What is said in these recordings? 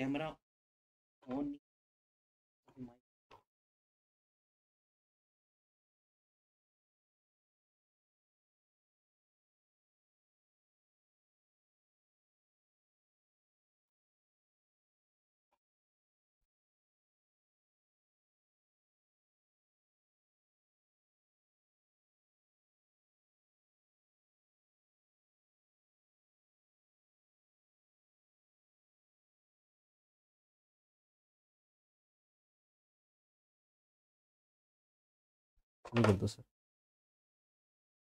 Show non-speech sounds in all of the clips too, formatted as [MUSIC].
Camera on शुरू कर दो sir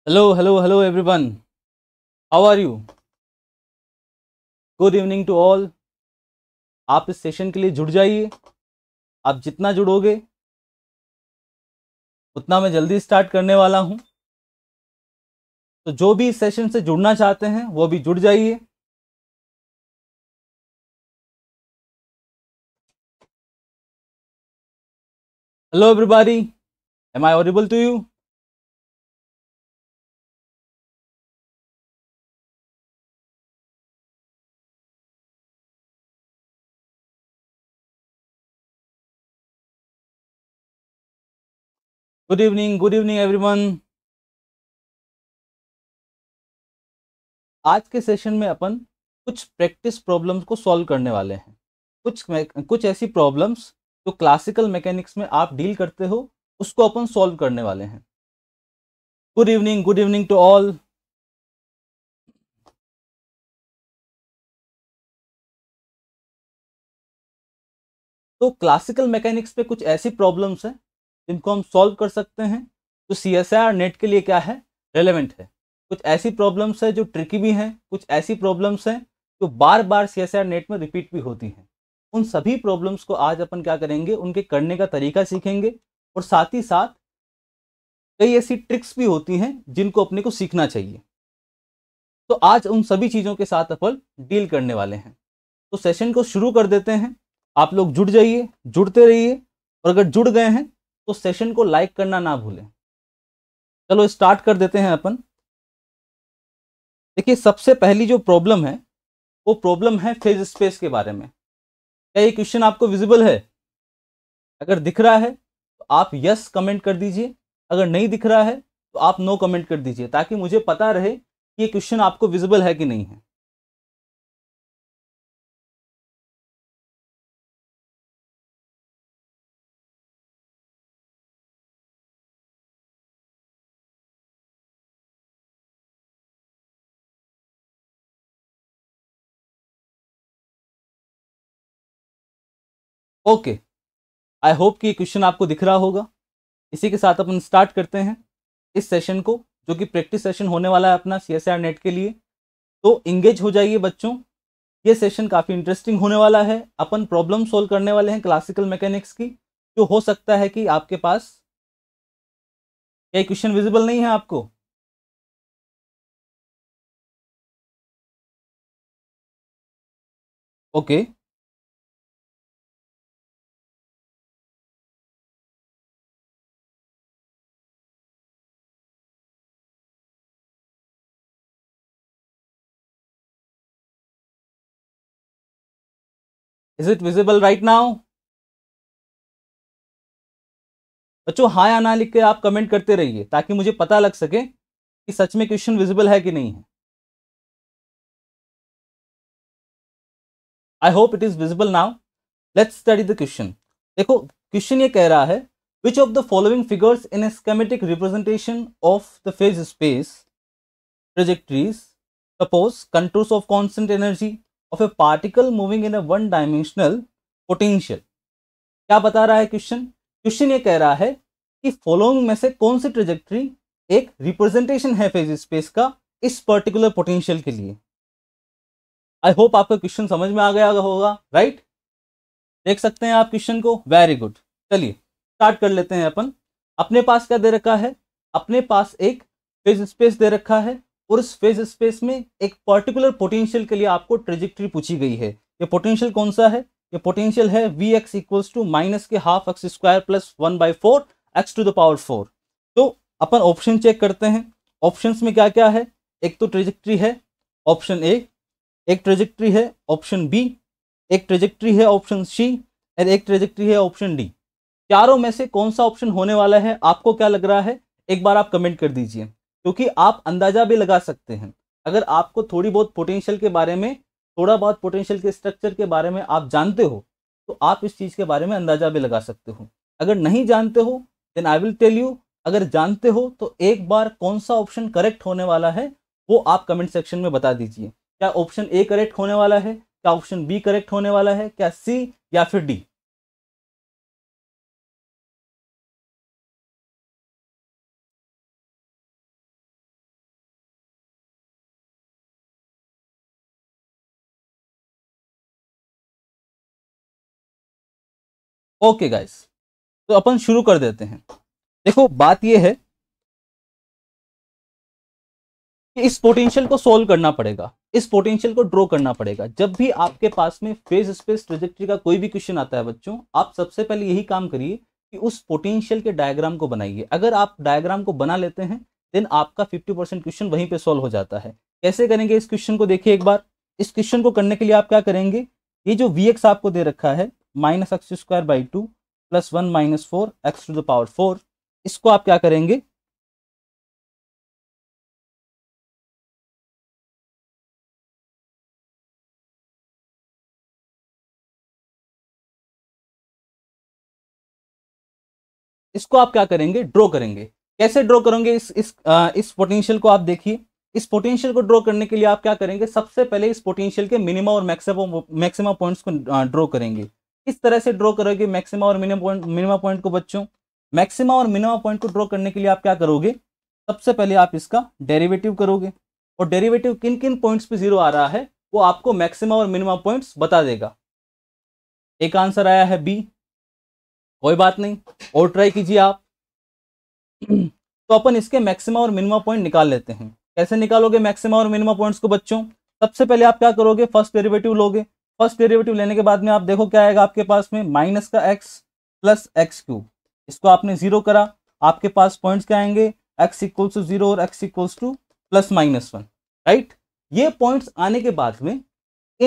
hello hello hello everyone how are you good evening to all आप इस सेशन के लिए जुड़ जाइए आप जितना जुड़ोगे उतना मैं जल्दी स्टार्ट करने वाला हूँ तो जो भी इस सेशन से जुड़ना चाहते हैं वो भी जुड़ जाइए hello everybody am i audible to you good evening good evening everyone आज के सेशन में अपन कुछ प्रैक्टिस प्रॉब्लम्स को सॉल्व करने वाले हैं कुछ कुछ ऐसी प्रॉब्लम्स जो क्लासिकल मैकेनिक्स में आप डील करते हो उसको अपन सॉल्व करने वाले हैं good evening good evening to all तो क्लासिकल मैकेनिक्स पे कुछ ऐसी प्रॉब्लम्स हैं जिनको हम सॉल्व कर सकते हैं जो C S I R NET के लिए क्या है रेलेवेंट है कुछ ऐसी प्रॉब्लम्स है जो ट्रिकी भी हैं कुछ ऐसी प्रॉब्लम्स हैं जो बार बार C S I R NET में रिपीट भी होती हैं उन सभी प्रॉब्लम्स को आज अपन क्या करेंगे उनके करने का तरीका सीखेंगे और साथ ही साथ कई ऐसी ट्रिक्स भी होती हैं जिनको अपने को सीखना चाहिए तो आज उन सभी चीज़ों के साथ अपन डील करने वाले हैं तो सेशन को शुरू कर देते हैं आप लोग जुड़ जाइए जुड़ते रहिए और अगर जुड़ गए हैं तो सेशन को लाइक करना ना भूलें चलो स्टार्ट कर देते हैं अपन देखिए सबसे पहली जो प्रॉब्लम है वो प्रॉब्लम है फेज स्पेस के बारे में क्या ये क्वेश्चन आपको विजिबल है अगर दिख रहा है आप यस कमेंट कर दीजिए अगर नहीं दिख रहा है तो आप नो कमेंट कर दीजिए ताकि मुझे पता रहे कि ये क्वेश्चन आपको विजिबल है कि नहीं है ओके okay. आई होप कि क्वेश्चन आपको दिख रहा होगा इसी के साथ अपन स्टार्ट करते हैं इस सेशन को जो कि प्रैक्टिस सेशन होने वाला है अपना सी नेट के लिए तो इंगेज हो जाइए बच्चों ये सेशन काफ़ी इंटरेस्टिंग होने वाला है अपन प्रॉब्लम सोल्व करने वाले हैं क्लासिकल मैकेनिक्स की जो तो हो सकता है कि आपके पास क्या क्वेश्चन विजिबल नहीं है आपको okay okay. Is it visible right now बच्चों हाँ या ना लिख के आप कमेंट करते रहिए ताकि मुझे पता लग सके कि सच में क्वेश्चन विजिबल है कि नहीं है I hope it is visible now let's study the question देखो क्वेश्चन ये कह रहा है which of the following figures in a schematic representation of the phase space trajectories suppose control of constant energy of a particle moving in a one dimensional potential क्या बता रहा है question question ये कह रहा है कि फॉलोइंग में से कौन सी ट्रेजेक्ट्री एक रिप्रेजेंटेशन है फेज स्पेस का इस पर्टिकुलर पोटेंशियल के लिए आई होप आपका क्वेश्चन समझ में आ गया होगा राइट right? देख सकते हैं आप क्वेश्चन को वेरी गुड चलिए स्टार्ट कर लेते हैं अपन अपने पास क्या दे रखा है अपने पास एक फेज स्पेस दे रखा है और उस फेज स्पेस में एक पर्टिकुलर पोटेंशियल के लिए आपको ट्रेजिक्ट्री पूछी गई है ये पोटेंशियल कौन सा है ये पोटेंशियल है V X equals to minus के half X square plus one by four X to the power four तो अपन ऑप्शन चेक करते हैं ऑप्शन में क्या क्या है एक तो ट्रेजिक्ट्री है ऑप्शन ए एक ट्रेजिक्ट्री है ऑप्शन बी एक ट्रेजिक्ट्री है ऑप्शन सी और एक ट्रेजिक्ट्री है ऑप्शन डी चारों में से कौन सा ऑप्शन होने वाला है आपको क्या लग रहा है एक बार आप कमेंट कर दीजिए क्योंकि आप अंदाजा भी लगा सकते हैं अगर आपको थोड़ी बहुत पोटेंशियल के बारे में थोड़ा बहुत पोटेंशियल के स्ट्रक्चर के बारे में आप जानते हो तो आप इस चीज़ के बारे में अंदाजा भी लगा सकते हो अगर नहीं जानते हो then I will tell you अगर जानते हो तो एक बार कौन सा ऑप्शन करेक्ट होने वाला है वो आप कमेंट सेक्शन में बता दीजिए क्या ऑप्शन ए करेक्ट होने वाला है क्या ऑप्शन बी करेक्ट होने वाला है क्या सी या फिर डी ओके गाइस तो अपन शुरू कर देते हैं देखो बात यह है कि इस पोटेंशियल को सोल्व करना पड़ेगा इस पोटेंशियल को ड्रॉ करना पड़ेगा जब भी आपके पास में फेज स्पेस ट्रेजेक्ट्री का कोई भी क्वेश्चन आता है बच्चों आप सबसे पहले यही काम करिए कि उस पोटेंशियल के डायग्राम को बनाइए अगर आप डायग्राम को बना लेते हैं देन आपका फिफ्टी परसेंट क्वेश्चन वहीं पे सॉल्व हो जाता है कैसे करेंगे इस क्वेश्चन को देखिए एक बार इस क्वेश्चन को करने के लिए आप क्या करेंगे ये जो वी आपको दे रखा है minus X square by two plus one minus four X to the power four इसको आप क्या करेंगे इसको आप क्या करेंगे ड्रॉ करेंगे कैसे ड्रॉ करेंगे इस इस आ, इस पोटेंशियल को आप देखिए इस पोटेंशियल को ड्रॉ करने के लिए आप क्या करेंगे सबसे पहले इस पोटेंशियल के मिनिमम और मैक्सिमम मैक्सिमम पॉइंट्स को ड्रॉ करेंगे किस तरह से ड्रॉ करोगे मैक्सिमा और मिनिमम पॉइंट मिनिमा पॉइंट को बच्चों मैक्सिमा और मिनिमा पॉइंट को ड्रॉ करने के लिए आप क्या करोगे सबसे पहले आप इसका डेरिवेटिव करोगे और डेरिवेटिव किन किन पॉइंट्स पे जीरो आ रहा है वो आपको मैक्सिमा और मिनिमा पॉइंट्स बता देगा एक आंसर आया है बी कोई बात नहीं और ट्राई कीजिए आप तो अपन इसके मैक्सिमा और मिनिमा पॉइंट निकाल लेते हैं कैसे निकालोगे मैक्सिमा और मिनिमा पॉइंट्स को बच्चों सबसे पहले आप क्या करोगे फर्स्ट डेरिवेटिव लोगे फर्स्ट डेरिवेटिव लेने के बाद में आप देखो क्या आएगा आपके पास में माइनस का एक्स प्लस एक्स क्यूब इसको आपने जीरो करा आपके पास पॉइंट्स क्या आएंगे एक्स इक्वल्स टू जीरो और X equals to plus minus one right ये पॉइंट्स आने के बाद में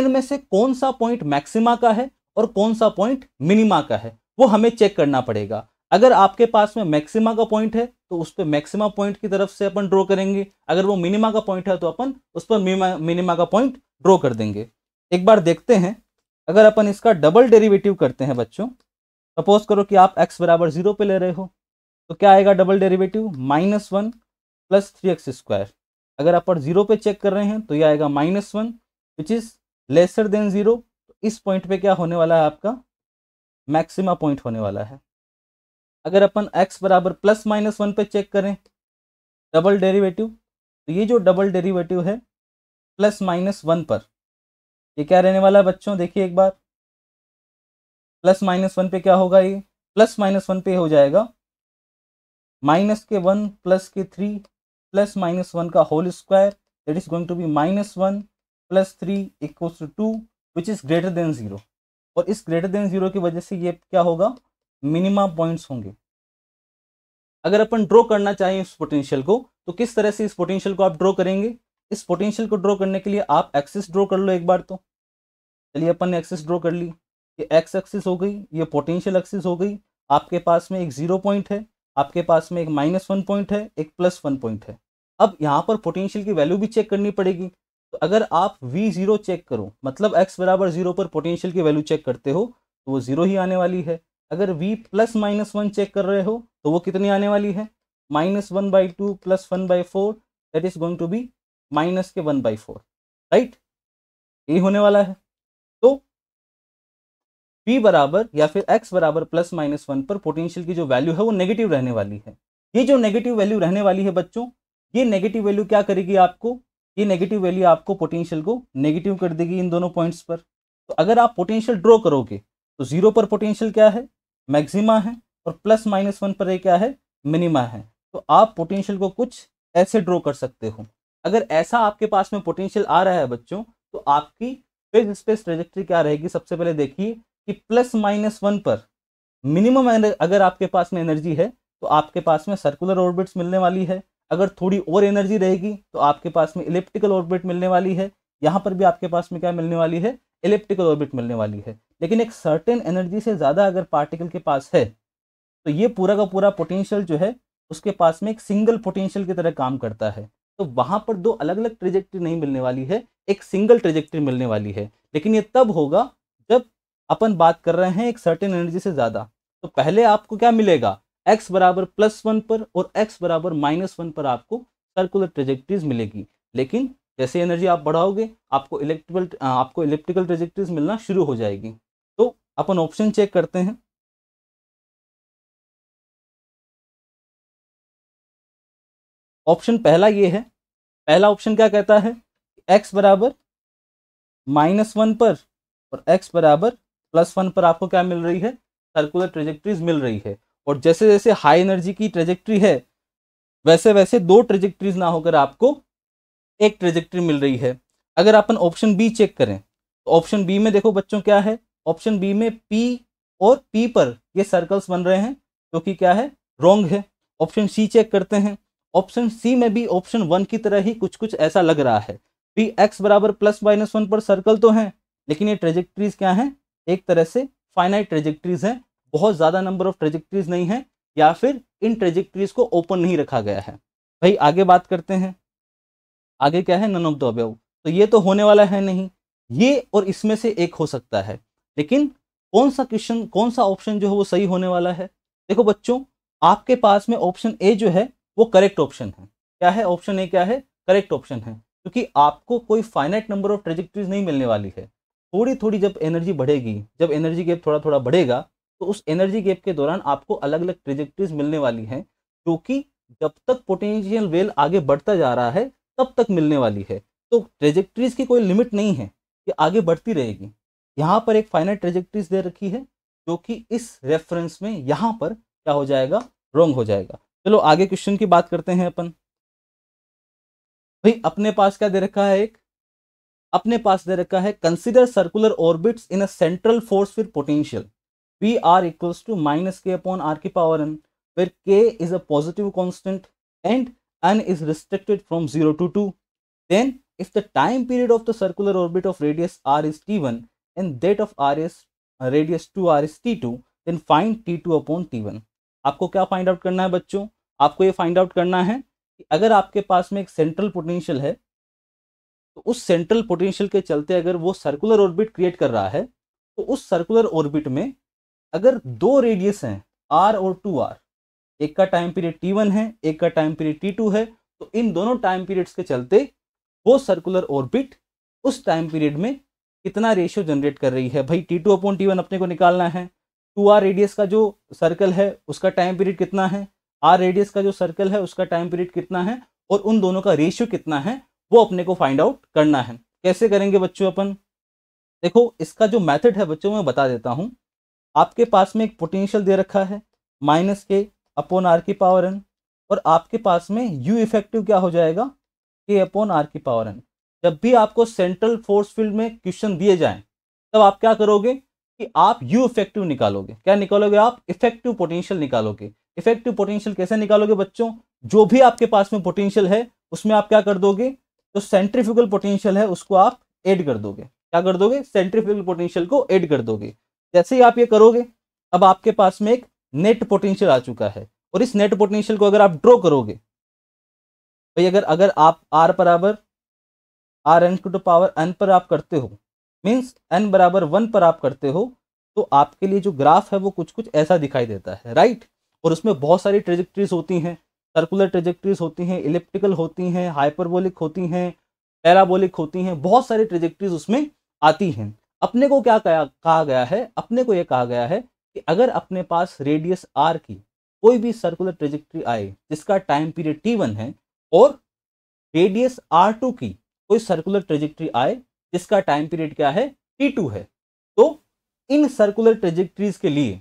इनमें से कौन सा पॉइंट मैक्सिमा का है और कौन सा पॉइंट मिनिमा का है वो हमें चेक करना पड़ेगा अगर आपके पास में मैक्सिमा का पॉइंट है तो उस पर मैक्सिमा पॉइंट की तरफ से अपन ड्रॉ करेंगे अगर वो मिनिमा का पॉइंट है तो अपन उस पर मिनिमा का पॉइंट ड्रॉ कर देंगे एक बार देखते हैं अगर अपन इसका डबल डेरिवेटिव करते हैं बच्चों सपोज करो कि आप एक्स बराबर जीरो पे ले रहे हो तो क्या आएगा double derivative minus one plus three X square अगर आप जीरो पे चेक कर रहे हैं तो ये आएगा minus one which is lesser than zero तो इस पॉइंट पे क्या होने वाला है आपका मैक्सिमा पॉइंट होने वाला है अगर अपन एक्स बराबर प्लस माइनस वन पे चेक करें डबल डेरीवेटिव तो ये जो डबल डेरीवेटिव है प्लस माइनस वन पर ये क्या रहने वाला है बच्चों देखिए एक बार प्लस माइनस वन पे क्या होगा ये प्लस माइनस वन पे हो जाएगा माइनस के वन प्लस के थ्री प्लस माइनस वन का whole square that is going to be minus one plus three equals to two which is greater than zero और इस ग्रेटर देन ज़ीरो की वजह से ये क्या होगा मिनिमा पॉइंट्स होंगे अगर अपन ड्रॉ करना चाहें इस पोटेंशियल को तो किस तरह से इस पोटेंशियल को आप ड्रॉ करेंगे इस पोटेंशियल को ड्रॉ करने के लिए आप एक्सिस ड्रॉ कर लो एक बार तो चलिए अपन ने एक्सेस ड्रॉ कर ली ये एक्स एक्सेस हो गई ये पोटेंशियल एक्सेस हो गई आपके पास में एक जीरो पॉइंट है आपके पास में एक माइनस वन पॉइंट है एक प्लस वन पॉइंट है अब यहाँ पर पोटेंशियल की वैल्यू भी चेक करनी पड़ेगी तो अगर आप वी जीरो चेक करो मतलब एक्स बराबर जीरो पर पोटेंशियल की वैल्यू चेक करते हो तो वो जीरो ही आने वाली है अगर V plus minus one check कर रहे हो तो वो कितनी आने वाली है minus one by two plus one by four that is going to be minus के वन बाई फोर राइट यही होने वाला है p बराबर या फिर x बराबर प्लस माइनस वन पर पोटेंशियल की जो वैल्यू है वो नेगेटिव रहने वाली है ये जो नेगेटिव वैल्यू रहने वाली है बच्चों ये नेगेटिव वैल्यू क्या करेगी आपको ये नेगेटिव वैल्यू आपको पोटेंशियल को नेगेटिव कर देगी इन दोनों पॉइंट्स पर तो अगर आप पोटेंशियल ड्रॉ करोगे तो जीरो पर पोटेंशियल क्या है मैक्सिमा है और प्लस माइनस वन पर क्या है मिनिमा है तो आप पोटेंशियल को कुछ ऐसे ड्रॉ कर सकते हो अगर ऐसा आपके पास में पोटेंशियल आ रहा है बच्चों तो आपकी फिक्स स्पेस ट्रेजेक्ट्री क्या रहेगी सबसे पहले देखिए कि प्लस माइनस वन पर मिनिमम अगर आपके पास में एनर्जी है तो आपके पास में सर्कुलर ऑर्बिट्स मिलने वाली है अगर थोड़ी और एनर्जी रहेगी तो आपके पास में इलेप्टिकल ऑर्बिट मिलने वाली है यहाँ पर भी आपके पास में क्या मिलने वाली है इलेप्टिकल ऑर्बिट मिलने वाली है लेकिन एक सर्टेन एनर्जी से ज़्यादा अगर पार्टिकल के पास है तो ये पूरा का पूरा पोटेंशियल जो है उसके पास में एक सिंगल पोटेंशियल की तरह काम करता है तो वहाँ पर दो अलग अलग ट्रेजेक्ट्री नहीं मिलने वाली है एक सिंगल ट्रेजेक्ट्री मिलने वाली है लेकिन ये तब होगा जब अपन बात कर रहे हैं एक सर्टेन एनर्जी से ज़्यादा तो पहले आपको क्या मिलेगा एक्स बराबर प्लस वन पर और एक्स बराबर माइनस वन पर आपको सर्कुलर ट्रेजेक्ट्रीज मिलेगी लेकिन जैसे एनर्जी आप बढ़ाओगे आपको इलेक्ट्रिकल आपको इलेक्ट्रिकल ट्रेजेक्ट्रीज मिलना शुरू हो जाएगी तो अपन ऑप्शन चेक करते हैं ऑप्शन पहला ये है पहला ऑप्शन क्या कहता है एक्स बराबर माइनस वन पर और एक्स बराबर प्लस वन पर आपको क्या मिल रही है सर्कुलर ट्रेजेक्ट्रीज मिल रही है और जैसे जैसे हाई एनर्जी की ट्रेजेक्ट्री है वैसे वैसे दो ट्रेजेक्ट्रीज ना होकर आपको एक ट्रेजेक्ट्री मिल रही है अगर अपन ऑप्शन बी चेक करें तो ऑप्शन बी में देखो बच्चों क्या है ऑप्शन बी में पी और पी पर ये सर्कल्स बन रहे हैं जो तो कि क्या है रॉन्ग है ऑप्शन सी चेक करते हैं ऑप्शन सी में भी ऑप्शन वन की तरह ही कुछ कुछ ऐसा लग रहा है पी एक्स बराबर प्लस माइनस वन पर सर्कल तो है लेकिन ये ट्रेजेक्ट्रीज क्या है एक तरह से फाइनाइट ट्रेजेक्ट्रीज हैं बहुत ज़्यादा नंबर ऑफ ट्रेजेक्ट्रीज नहीं है या फिर इन ट्रेजेक्ट्रीज को ओपन नहीं रखा गया है भाई आगे बात करते हैं आगे क्या है नन ऑफ द अब तो ये तो होने वाला है नहीं ये और इसमें से एक हो सकता है लेकिन कौन सा क्वेश्चन कौन सा ऑप्शन जो है वो सही होने वाला है देखो बच्चों आपके पास में ऑप्शन ए जो है वो करेक्ट ऑप्शन है क्या है ऑप्शन ए क्या है करेक्ट ऑप्शन है क्योंकि आपको कोई फाइनाइट नंबर ऑफ ट्रेजेक्ट्रीज नहीं मिलने वाली है थोड़ी थोड़ी जब एनर्जी बढ़ेगी जब एनर्जी गैप थोड़ा थोड़ा बढ़ेगा तो उस एनर्जी गैप के दौरान आपको अलग अलग ट्रेजेक्ट्रीज मिलने वाली हैं जो कि जब तक पोटेंशियल वेल आगे बढ़ता जा रहा है तब तक मिलने वाली है तो ट्रेजेक्ट्रीज की कोई लिमिट नहीं है कि आगे बढ़ती रहेगी यहाँ पर एक फाइनल ट्रेजेक्ट्रीज दे रखी है जो कि इस रेफरेंस में यहाँ पर क्या हो जाएगा रॉन्ग हो जाएगा चलो आगे क्वेश्चन की बात करते हैं अपन भाई अपने पास क्या दे रखा है एक अपने पास दे रखा है consider circular orbits in a central force with potential P R equals to minus K upon are की power N where K is a positive constant and N is restricted from zero to two then of the circular orbit of radius R is T one and that of R that radius two R is T two then find T two upon T one आपको क्या find out करना है बच्चों आपको ये find out करना है कि अगर आपके पास में एक सेंट्रल पोटेंशियल है तो उस सेंट्रल पोटेंशियल के चलते अगर वो सर्कुलर ऑर्बिट क्रिएट कर रहा है तो उस सर्कुलर ऑर्बिट में अगर दो रेडियस हैं आर और टू आर एक का टाइम पीरियड टी वन है एक का टाइम पीरियड टी टू है तो इन दोनों टाइम पीरियड्स के चलते वो सर्कुलर ऑर्बिट उस टाइम पीरियड में कितना रेशियो जनरेट कर रही है भाई T two upon T one अपने को निकालना है टू आर रेडियस का जो सर्कल है उसका टाइम पीरियड कितना है आर रेडियस का जो सर्कल है उसका टाइम पीरियड कितना है और उन दोनों का रेशियो कितना है वो अपने को फाइंड आउट करना है कैसे करेंगे बच्चों अपन देखो इसका जो मेथड है बच्चों मैं बता देता हूँ आपके पास में एक पोटेंशियल दे रखा है माइनस के अपोन आर की पावर एन और आपके पास में यू इफेक्टिव क्या हो जाएगा के अपोन आर की पावर एन जब भी आपको सेंट्रल फोर्स फील्ड में क्वेश्चन दिए जाएं तब आप क्या करोगे कि आप यू इफेक्टिव निकालोगे क्या निकालोगे आप इफेक्टिव पोटेंशियल निकालोगे इफेक्टिव पोटेंशियल कैसे निकालोगे बच्चों जो भी आपके पास में पोटेंशियल है उसमें आप क्या कर दोगे तो सेंट्रीफ्यूगल पोटेंशियल है उसको आप एड कर दोगे क्या कर दोगे सेंट्रीफ्यूगल पोटेंशियल को एड कर दोगे जैसे ही आप ये करोगे अब आपके पास में एक नेट पोटेंशियल आ चुका है और इस नेट पोटेंशियल को अगर आप ड्रॉ करोगे भाई अगर अगर आप आर बराबर R N to power N पर आप करते हो मीन्स एन बराबर वन पर आप करते हो तो आपके लिए जो ग्राफ है वो कुछ कुछ ऐसा दिखाई देता है राइट और उसमें बहुत सारी ट्रेजिक्ट्रीज होती हैं सर्कुलर ट्रेजेक्ट्रीज होती हैं इलेप्टिकल होती हैं हाइपरबोलिक होती हैं पैराबोलिक होती हैं बहुत सारी ट्रेजेक्ट्रीज उसमें आती हैं अपने को क्या कहा गया है अपने को ये कहा गया है कि अगर अपने पास रेडियस आर की कोई भी सर्कुलर ट्रेजेक्ट्री आए जिसका टाइम पीरियड टी वन है और रेडियस आर टू की कोई सर्कुलर ट्रेजेक्ट्री आए जिसका टाइम पीरियड क्या है टी टू है तो इन सर्कुलर ट्रेजेक्ट्रीज के लिए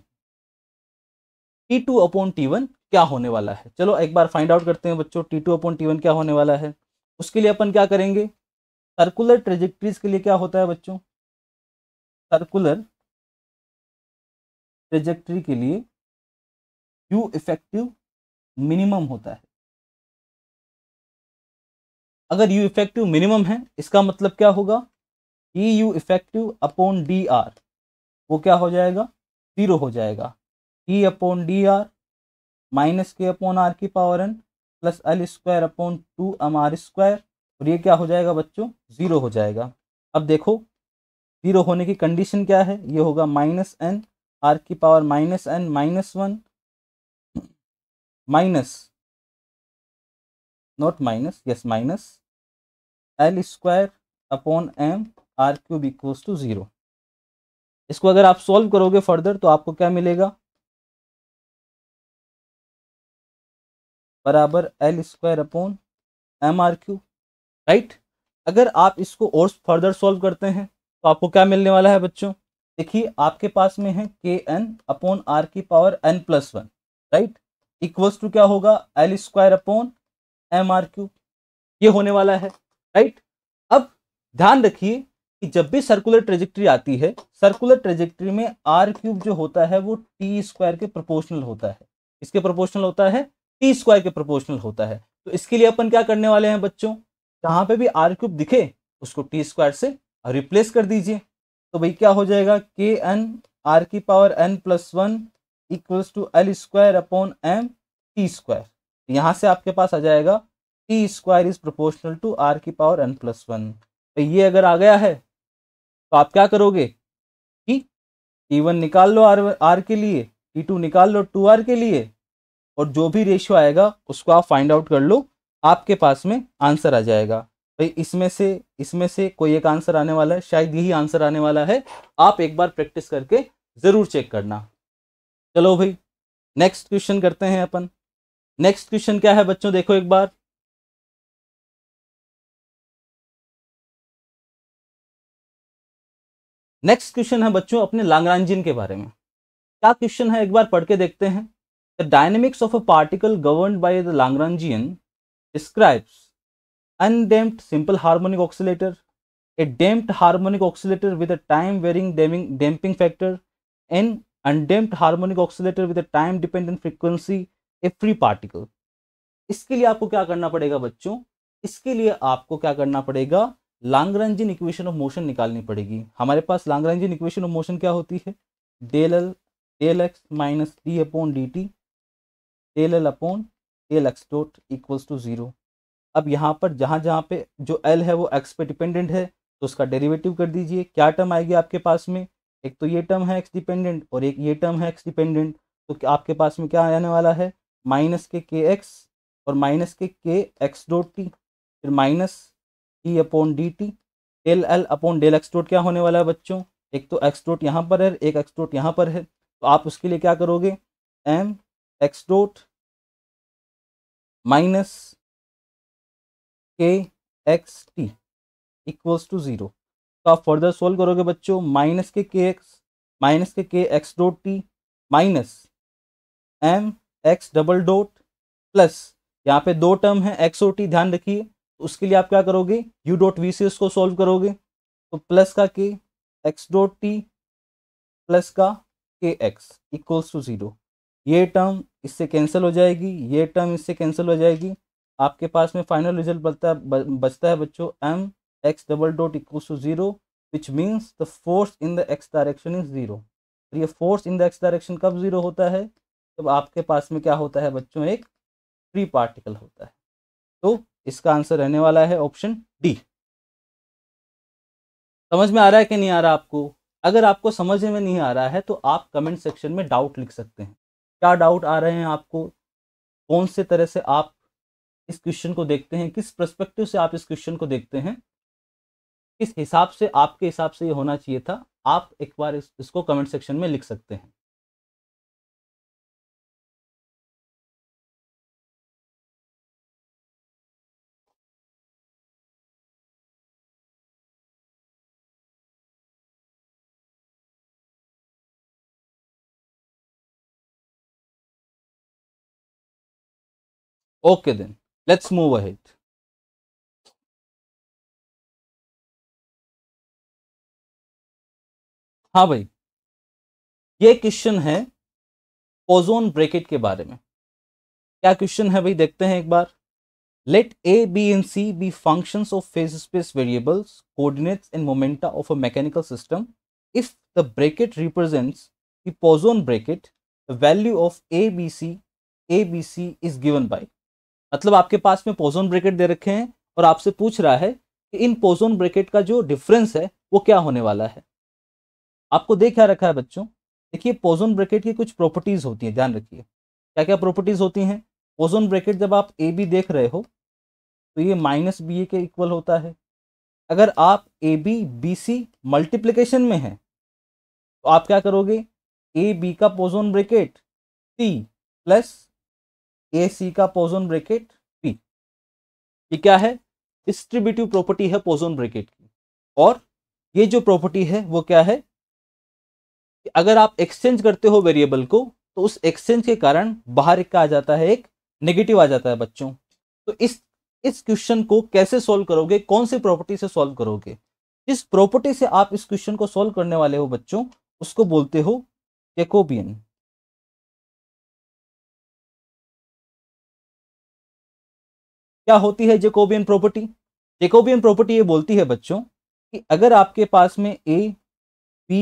T two upon T one क्या होने वाला है चलो एक बार फाइंड आउट करते हैं बच्चों T two upon T one क्या होने वाला है उसके लिए अपन क्या करेंगे सर्कुलर ट्रेजेक्ट्रीज के लिए क्या होता है बच्चों सर्कुलर ट्रेजेक्ट्री के लिए यू इफेक्टिव मिनिमम होता है अगर यू इफेक्टिव मिनिमम है इसका मतलब क्या होगा E U effective upon D R वो क्या हो जाएगा जीरो हो जाएगा T upon D R minus K upon are की power N plus L square upon two M R square और ये क्या हो जाएगा बच्चों ज़ीरो हो जाएगा अब देखो ज़ीरो होने की कंडीशन क्या है ये होगा माइनस एन आर की power minus n minus one minus not minus yes minus L square upon m r cube equals to zero इसको अगर आप सॉल्व करोगे फर्दर तो आपको क्या मिलेगा बराबर L square upon m r cube right अगर आप इसको और फर्दर सॉल्व करते हैं तो आपको क्या मिलने वाला है बच्चों देखिए आपके पास में है के एन अपॉन आर की power N plus one right equals to क्या होगा L square upon m r cube ये होने वाला है राइट अब ध्यान रखिए कि जब भी सर्कुलर ट्रेजेक्ट्री आती है सर्कुलर ट्रेजेक्ट्री में आर क्यूब जो होता है वो टी स्क्वायर के प्रोपोर्शनल होता है इसके प्रोपोर्शनल होता है टी स्क्वायर के प्रोपोर्शनल होता है तो इसके लिए अपन क्या करने वाले हैं बच्चों जहां पे भी आर क्यूब दिखे उसको टी स्क्वायर से रिप्लेस कर दीजिए तो भाई क्या हो जाएगा के एन आर की power N plus one equal to L square upon m T square यहाँ से आपके पास आ जाएगा T square is proportional to r की पावर एन प्लस वन तो ये अगर आ गया है तो आप क्या करोगे कि टी वन निकाल लो आर आर के लिए टी टू निकाल लो टू आर के लिए और जो भी रेशियो आएगा उसको आप फाइंड आउट कर लो आपके पास में आंसर आ जाएगा भाई इसमें से इसमें से कोई एक आंसर आने वाला है शायद यही आंसर आने वाला है आप एक बार प्रैक्टिस करके ज़रूर चेक करना चलो भाई नेक्स्ट क्वेश्चन करते हैं अपन नेक्स्ट क्वेश्चन क्या है बच्चों देखो एक बार नेक्स्ट क्वेश्चन है बच्चों अपने लांगरांजिन के बारे में क्या क्वेश्चन है एक बार पढ़ के देखते हैं The dynamics of a particle governed by the Lagrangian describes undamped simple harmonic oscillator, a damped harmonic oscillator with a time varying damping damping factor, and undamped harmonic oscillator with a time dependent frequency, a free particle. इसके लिए आपको क्या करना पड़ेगा बच्चों इसके लिए आपको क्या करना पड़ेगा लांगरंजिन इक्वेशन ऑफ मोशन निकालनी पड़ेगी हमारे पास लांगरंजिन इक्वेशन ऑफ मोशन क्या होती है del L del x minus d upon d t L L upon L x dot equals to zero अब यहाँ पर जहाँ जहाँ पे जो एल है वो एक्स पे डिपेंडेंट है तो उसका डेरिवेटिव कर दीजिए क्या टर्म आएगी आपके पास में एक तो ये टर्म है एक्स डिपेंडेंट और एक ये टर्म है एक्स डिपेंडेंट तो आपके पास में क्या आने वाला है माइनस के के एक्स और minus k k x dot t फिर minus e upon d t L L upon del x dot क्या होने वाला है बच्चों एक तो एक्स डॉट यहाँ पर है एक एक्स डॉट यहाँ पर है तो आप उसके लिए क्या करोगे m x dot minus k x t equals to zero तो आप फर्दर सोल्व करोगे बच्चों minus k k x minus k k x dot t minus m x double dot plus यहाँ पे दो टर्म है एक्स और टी ध्यान रखिए तो उसके लिए आप क्या करोगे यू डॉट वी सी उसको सॉल्व करोगे तो प्लस का k x dot T plus का k x equals to zero ये टर्म इससे कैंसिल हो जाएगी ये टर्म इससे कैंसिल हो जाएगी आपके पास में फाइनल रिजल्ट बचता बचता है बच्चों m x double dot equal to zero which means the force in the x direction is zero ये force in the x direction कब ज़ीरो होता है जब आपके पास में क्या होता है बच्चों एक फ्री पार्टिकल होता है तो इसका आंसर रहने वाला है ऑप्शन डी समझ में आ रहा है कि नहीं आ रहा आपको अगर आपको समझ में नहीं आ रहा है तो आप कमेंट सेक्शन में डाउट लिख सकते हैं क्या डाउट आ रहे हैं आपको कौन से तरह से आप इस क्वेश्चन को देखते हैं किस परस्पेक्टिव से आप इस क्वेश्चन को देखते हैं किस हिसाब से आपके हिसाब से ये होना चाहिए था आप एक बार इस, इसको कमेंट सेक्शन में लिख सकते हैं okay then let's move ahead हाँ भाई ये क्वेश्चन है ओजोन ब्रेकेट के बारे में क्या क्वेश्चन है भाई देखते हैं एक बार let A B and C be functions of phase space variables coordinates and momenta of a mechanical system if the bracket represents Poisson bracket value of A B C A B C is given by मतलब आपके पास में पोजोन bracket दे रखे हैं और आपसे पूछ रहा है कि इन पोजोन ब्रेकेट का जो डिफरेंस है वो क्या होने वाला है आपको देख क्या रखा है बच्चों देखिए पोजोन ब्रेकेट की कुछ प्रॉपर्टीज़ होती हैं ध्यान रखिए क्या क्या प्रॉपर्टीज़ होती हैं पोजोन ब्रेकेट जब आप ए बी देख रहे हो तो ये माइनस बी ए के इक्वल होता है अगर आप A B B C multiplication में हैं तो आप क्या करोगे ए बी का Poisson bracket T plus A C का पोजोन ब्रेकेट पी ये क्या है डिस्ट्रीब्यूटिव प्रॉपर्टी है पोजोन ब्रेकेट की और ये जो प्रॉपर्टी है वो क्या है कि अगर आप एक्सचेंज करते हो वेरिएबल को तो उस एक्सचेंज के कारण बाहर का आ जाता है एक नेगेटिव आ जाता है बच्चों तो इस इस क्वेश्चन को कैसे सॉल्व करोगे कौन सी प्रॉपर्टी से सॉल्व करोगे जिस प्रॉपर्टी से आप इस क्वेश्चन को सॉल्व करने वाले हो बच्चों उसको बोलते हो जैकोबियन क्या होती है जेकोबियन प्रॉपर्टी जेकोबियन प्रॉपर्टी ये बोलती है बच्चों कि अगर आपके पास में ए बी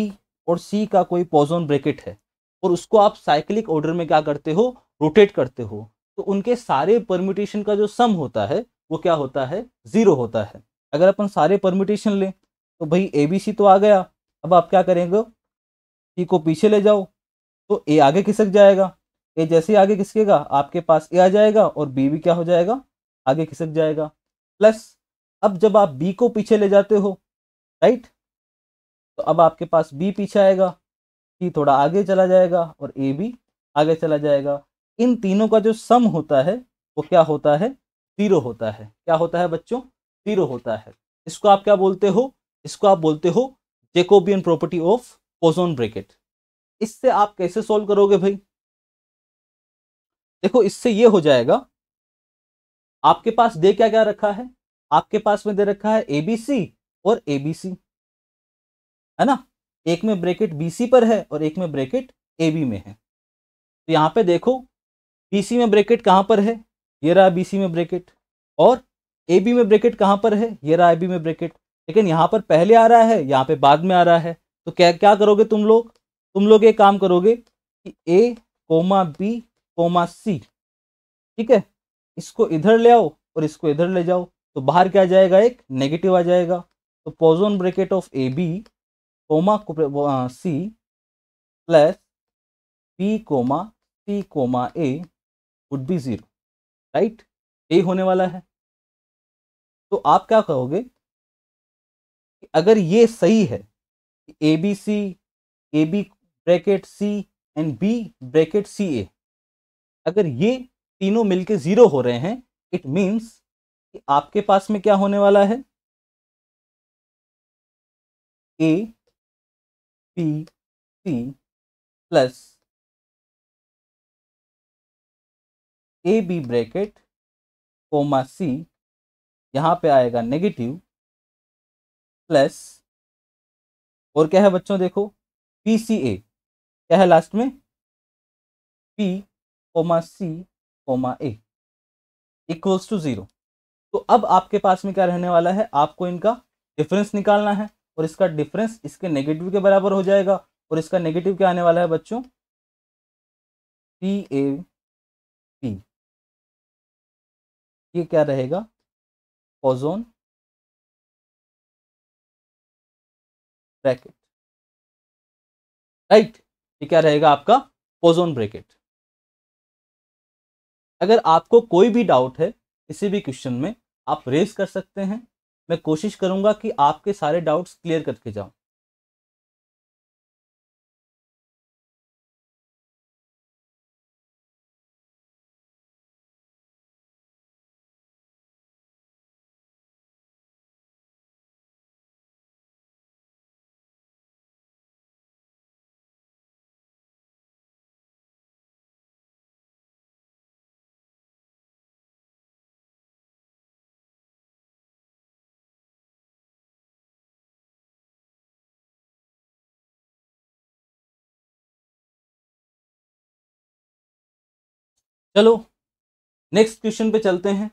और सी का कोई पॉजोन ब्रैकेट है और उसको आप साइक्लिक ऑर्डर में क्या करते हो रोटेट करते हो तो उनके सारे परमिटेशन का जो सम होता है वो क्या होता है ज़ीरो होता है अगर अपन सारे परमिटेशन लें तो भाई ए बी सी तो आ गया अब आप क्या करेंगे सी को पीछे ले जाओ तो ए आगे खिसक जाएगा ए जैसे आगे खिसकेगा आपके पास ए आ जाएगा और बी भी क्या हो जाएगा आगे खिसक जाएगा प्लस अब जब आप बी को पीछे ले जाते हो राइट तो अब आपके पास बी पीछे आएगा सी थोड़ा आगे चला जाएगा और ए भी आगे चला जाएगा इन तीनों का जो सम होता है वो क्या होता है जीरो होता है क्या होता है बच्चों जीरो होता है इसको आप क्या बोलते हो इसको आप बोलते हो Jacobian property of Poisson bracket इससे आप कैसे सॉल्व करोगे भाई देखो इससे ये हो जाएगा आपके पास दे क्या क्या रखा है आपके पास में दे रखा है एबीसी और एबीसी है ना एक में ब्रेकेट बीसी पर है और एक में ब्रेकेट एबी में है तो यहां पे देखो बीसी में ब्रेकेट कहां पर है ये रहा बीसी में ब्रेकेट और ए बी में ब्रेकेट कहां पर है ये रहा ए बी में ब्रेकेट लेकिन यहां पर पहले आ रहा है यहां पे बाद में आ रहा है तो क्या क्या करोगे तुम लोग तुम लोग ये काम करोगे कि A comma B comma C ठीक है इसको इधर ले आओ और इसको इधर ले जाओ तो बाहर क्या जाएगा एक नेगेटिव आ जाएगा तो Poisson bracket of A B comma C plus B comma C comma A would be zero right ए होने वाला है तो आप क्या कहोगे कि अगर ये सही है A B C A B bracket C and B bracket C A अगर ये तीनों मिलके ज़ीरो हो रहे हैं इट मीन्स कि आपके पास में क्या होने वाला है A P C plus A B bracket comma C यहां पे आएगा नेगेटिव प्लस और क्या है बच्चों देखो पी सी ए क्या है लास्ट में P comma C comma A equals to zero तो अब आपके पास में क्या रहने वाला है आपको इनका डिफरेंस निकालना है और इसका डिफरेंस इसके नेगेटिव के बराबर हो जाएगा और इसका नेगेटिव क्या आने वाला है बच्चों पी ए पी ये क्या रहेगा ओजोन ब्रैकेट राइट ये क्या रहेगा आपका ओजोन ब्रैकेट अगर आपको कोई भी डाउट है किसी भी क्वेश्चन में आप रेज कर सकते हैं मैं कोशिश करूँगा कि आपके सारे डाउट्स क्लियर करके जाऊं चलो नेक्स्ट क्वेश्चन पे चलते हैं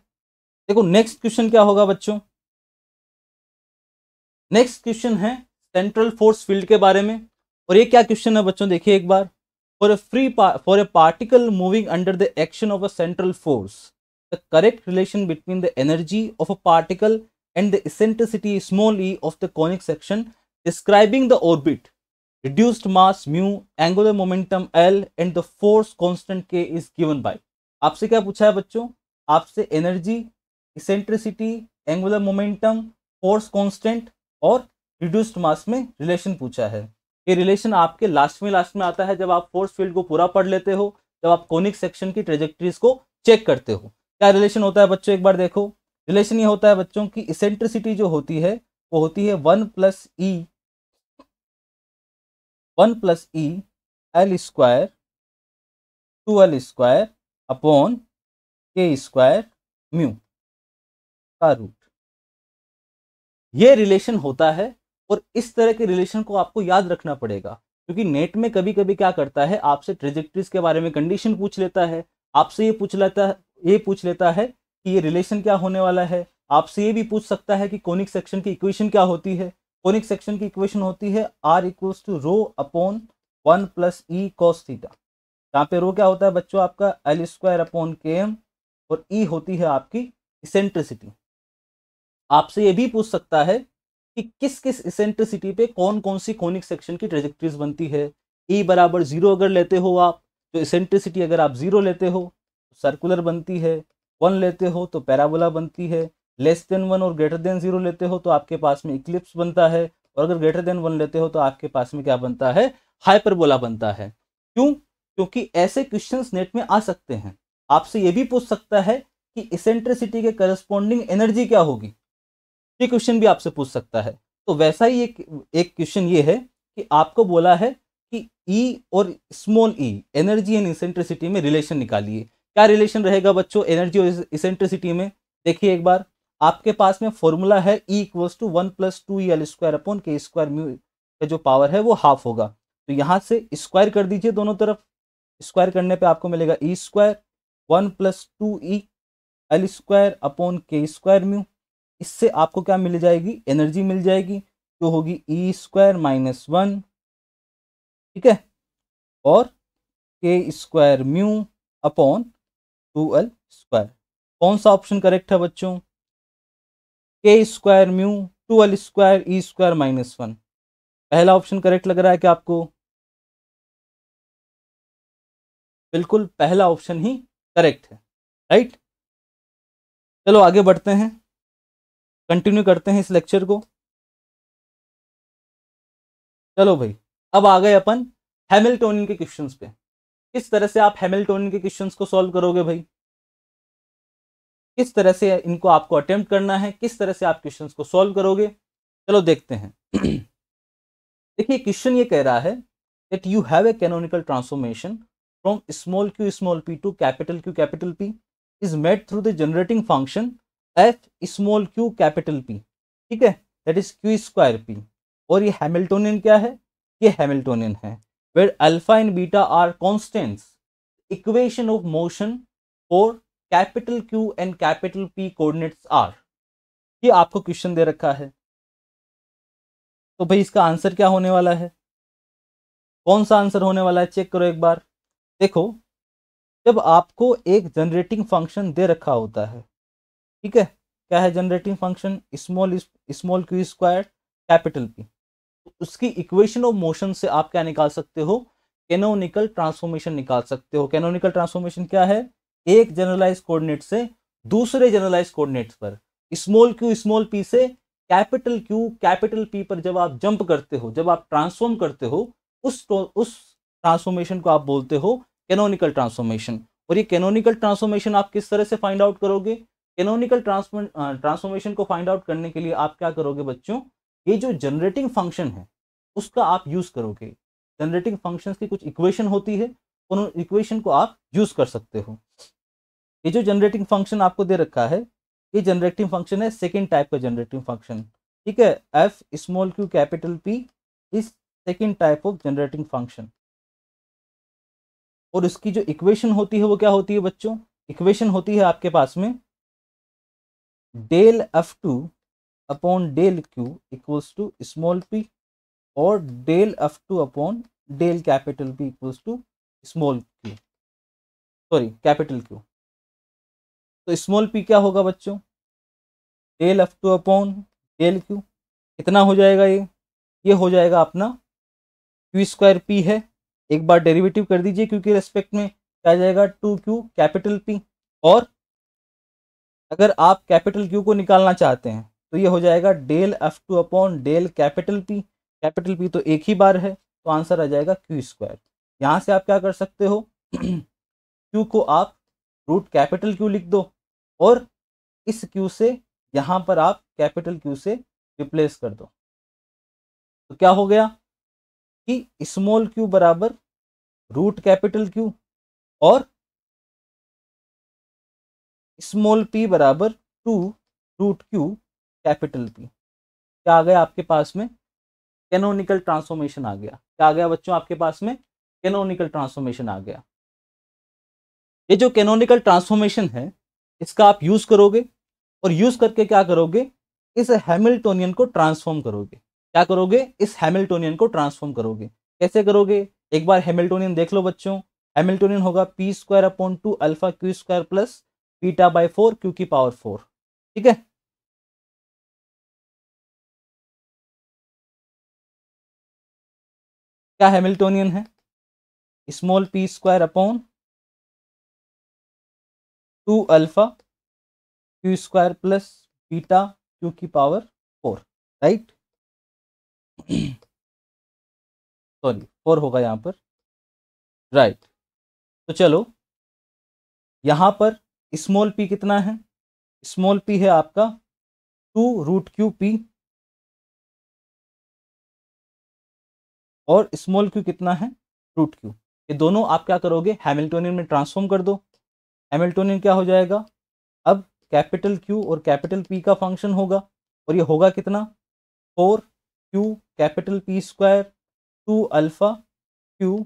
देखो नेक्स्ट क्वेश्चन क्या होगा बच्चों नेक्स्ट क्वेश्चन है सेंट्रल फोर्स फील्ड के बारे में और ये क्या क्वेश्चन है बच्चों देखिए एक बार for a free for a particle moving under the action of a central force the correct relation between the energy of a particle and the eccentricity small e of the conic section describing the orbit reduced mass mu angular momentum L and the force constant k is given by आपसे क्या पूछा है बच्चों आपसे energy eccentricity angular momentum force constant और reduced mass में relation पूछा है ये रिलेशन आपके लास्ट में लास्ट में आता है जब आप फोर्स फील्ड को पूरा पढ़ लेते हो जब आप कॉनिक सेक्शन की ट्रेजेक्ट्रीज को चेक करते हो क्या रिलेशन होता है बच्चों एक बार देखो रिलेशन ये होता है बच्चों की इसेंट्रिसिटी जो होती है वो होती है one plus e one plus e L square two L square upon k square mu का रूट ये रिलेशन होता है और इस तरह के रिलेशन को आपको याद रखना पड़ेगा क्योंकि नेट में कभी कभी क्या करता है आपसे ट्रेजेक्ट्रीज के बारे में कंडीशन पूछ लेता है आपसे ये पूछ लेता है ये पूछ लेता है कि ये रिलेशन क्या होने वाला है आपसे ये भी पूछ सकता है कि कोनिक सेक्शन की इक्वेशन क्या होती है कोनिक सेक्शन की इक्वेशन होती है r equals to rho upon one plus e cos theta यहाँ पे रो क्या होता है बच्चों आपका L square upon k m और ई e होती है आपकी इसेंट्रिसिटी आपसे ये भी पूछ सकता है कि किस किस इसेंट्रिसिटी पे कौन कौन सी कॉनिक सेक्शन की ट्रेजेक्ट्रीज बनती है ई e बराबर जीरो अगर लेते हो आप तो इसेंट्रिसिटी अगर आप जीरो लेते हो तो सर्कुलर बनती है वन लेते हो तो पैराबोला बनती है लेस देन वन और ग्रेटर देन जीरो लेते हो तो आपके पास में इक्लिप्स बनता है और अगर ग्रेटर देन वन लेते हो तो आपके पास में क्या बनता है हाइपरबोला बनता है क्यों क्योंकि ऐसे क्वेश्चन नेट में आ सकते हैं आपसे ये भी पूछ सकता है कि इसेंट्रिसिटी के करस्पॉन्डिंग एनर्जी क्या होगी ये क्वेश्चन भी आपसे पूछ सकता है तो वैसा ही एक एक क्वेश्चन ये है कि आपको बोला है कि ई e और small e energy and eccentricity में रिलेशन निकालिए क्या रिलेशन रहेगा बच्चों एनर्जी और इसेंट्रिसिटी में देखिए एक बार आपके पास में फॉर्मूला है e equals to one plus two E L square upon k square mu का जो पावर है वो हाफ होगा तो यहाँ से स्क्वायर कर दीजिए दोनों तरफ स्क्वायर करने पे आपको मिलेगा e square one plus two E L square upon k square mu इससे आपको क्या मिल जाएगी एनर्जी मिल जाएगी जो होगी ई स्क्वायर माइनस वन ठीक है और k square mu upon two L square कौन सा ऑप्शन करेक्ट है बच्चों k square mu two L square e square minus one पहला ऑप्शन करेक्ट लग रहा है क्या आपको बिल्कुल पहला ऑप्शन ही करेक्ट है राइट चलो आगे बढ़ते हैं कंटिन्यू करते हैं इस लेक्चर को चलो भाई अब आ गए अपन हैमिल्टोनियन के क्वेश्चंस पे किस तरह से आप हैमिल्टोनियन के क्वेश्चंस को सॉल्व करोगे भाई किस तरह से इनको आपको अटेम्प्ट करना है किस तरह से आप क्वेश्चंस को सॉल्व करोगे चलो देखते हैं [CLEARS THROAT] देखिए क्वेश्चन ये कह रहा है that you have a canonical transformation from small q small p to capital Q capital P is met through the generating function f small q capital P ठीक है that is q square p और ये Hamiltonian क्या है ये Hamiltonian है where alpha and beta are constants equation of motion for capital Q and capital P coordinates are ये आपको क्वेश्चन दे रखा है तो भाई इसका आंसर क्या होने वाला है कौन सा आंसर होने वाला है चेक करो एक बार देखो जब आपको एक जनरेटिंग फंक्शन दे रखा होता है ठीक है क्या है generating function small small q square capital P तो उसकी इक्वेशन ऑफ मोशन से आप क्या निकाल सकते हो कैनोनिकल ट्रांसफॉर्मेशन निकाल सकते हो कैनोनिकल ट्रांसफॉर्मेशन क्या है एक जनरलाइज कोऑर्डिनेट से दूसरे जनरलाइज कोऑर्डिनेट पर स्मॉल क्यू स्मॉल पी से कैपिटल क्यू कैपिटल पी पर जब आप जंप करते हो जब आप ट्रांसफॉर्म करते हो उस उस ट्रांसफॉर्मेशन को आप बोलते हो कैनोनिकल ट्रांसफॉर्मेशन और ये कैनोनिकल ट्रांसफॉर्मेशन आप किस तरह से फाइंड आउट करोगे कैनोनिकल ट्रांसफॉर्मेशन को फाइंड आउट करने के लिए आप क्या करोगे बच्चों ये जो जनरेटिंग फंक्शन है उसका आप यूज करोगे जनरेटिंग फंक्शन की कुछ इक्वेशन होती है उन इक्वेशन को आप यूज कर सकते हो ये जो जनरेटिंग फंक्शन आपको दे रखा है ये जनरेटिंग फंक्शन है सेकेंड टाइप का जनरेटिंग फंक्शन ठीक है F small q capital P is second type of generating function और इसकी जो इक्वेशन होती है वो क्या होती है बच्चों इक्वेशन होती है आपके पास में del F two upon del q equals to small p और del F two upon del capital P equals to small q sorry capital Q तो स्मॉल पी क्या होगा बच्चों del F two upon del q कितना हो जाएगा ये ये हो जाएगा अपना क्यू स्क्वायर पी है एक बार डेरिवेटिव कर दीजिए क्योंकि रेस्पेक्ट में क्या जाएगा टू क्यू कैपिटल पी और अगर आप कैपिटल क्यू को निकालना चाहते हैं तो ये हो जाएगा del F two upon del capital P capital P तो एक ही बार है तो आंसर आ जाएगा क्यू स्क्वायर यहाँ से आप क्या कर सकते हो क्यू [CLEARS THROAT] को आप रूट कैपिटल क्यू लिख दो और इस क्यू से यहाँ पर आप कैपिटल क्यू से रिप्लेस कर दो तो क्या हो गया कि स्मॉल क्यू बराबर रूट कैपिटल क्यू और स्मॉल पी बराबर two root Q capital P क्या आ गया आपके पास में कैनोनिकल ट्रांसफॉर्मेशन आ गया क्या आ गया बच्चों आपके पास में कैनोनिकल ट्रांसफॉर्मेशन आ गया ये जो कैनोनिकल ट्रांसफॉर्मेशन है इसका आप यूज करोगे और यूज करके क्या करोगे इस हैमिल्टोनियन को ट्रांसफॉर्म करोगे क्या करोगे इस हेमिल्टोनियन को ट्रांसफॉर्म करोगे कैसे करोगे एक बार हेमिल्टोनियन देख लो बच्चों हेमिल्टोनियन होगा P square upon two alpha Q square plus beta by four Q की पावर फोर ठीक है क्या हेमिल्टोनियन है small p square upon two alpha Q square plus beta q की power four right sorry [CLEARS THROAT] four होगा यहाँ पर right right. तो चलो यहाँ पर स्मॉल पी कितना है स्मॉल पी है आपका टू रूट क्यू पी और स्मॉल क्यू कितना है रूट क्यू ये दोनों आप क्या करोगे हैमिल्टोनियन में ट्रांसफॉर्म कर दो हैमिल्टोनियन क्या हो जाएगा अब कैपिटल क्यू और कैपिटल पी का फंक्शन होगा और ये होगा कितना four Q capital P square two alpha Q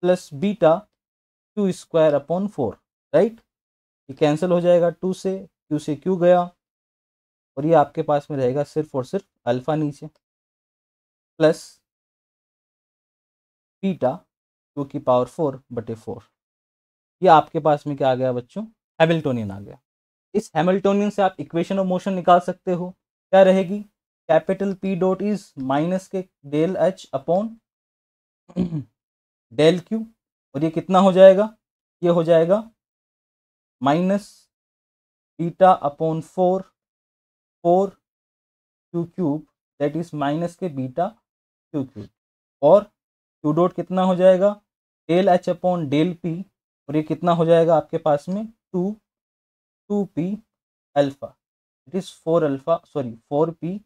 plus beta Q square upon four right ये कैंसिल हो जाएगा टू से क्यू से क्यू गया और ये आपके पास में रहेगा सिर्फ और सिर्फ अल्फा नीचे प्लस बीटा टू की पावर फोर बटे फोर ये आपके पास में क्या आ गया बच्चों हैमिल्टोनियन आ गया इस हैमिल्टोनियन से आप इक्वेशन ऑफ मोशन निकाल सकते हो क्या रहेगी capital P dot is minus k del H upon del Q और ये कितना हो जाएगा ये हो जाएगा minus beta upon four four Q cube that is minus k beta Q cube और क्यू डॉट कितना हो जाएगा del H upon del P और ये कितना हो जाएगा आपके पास में two two P alpha it is four alpha sorry four P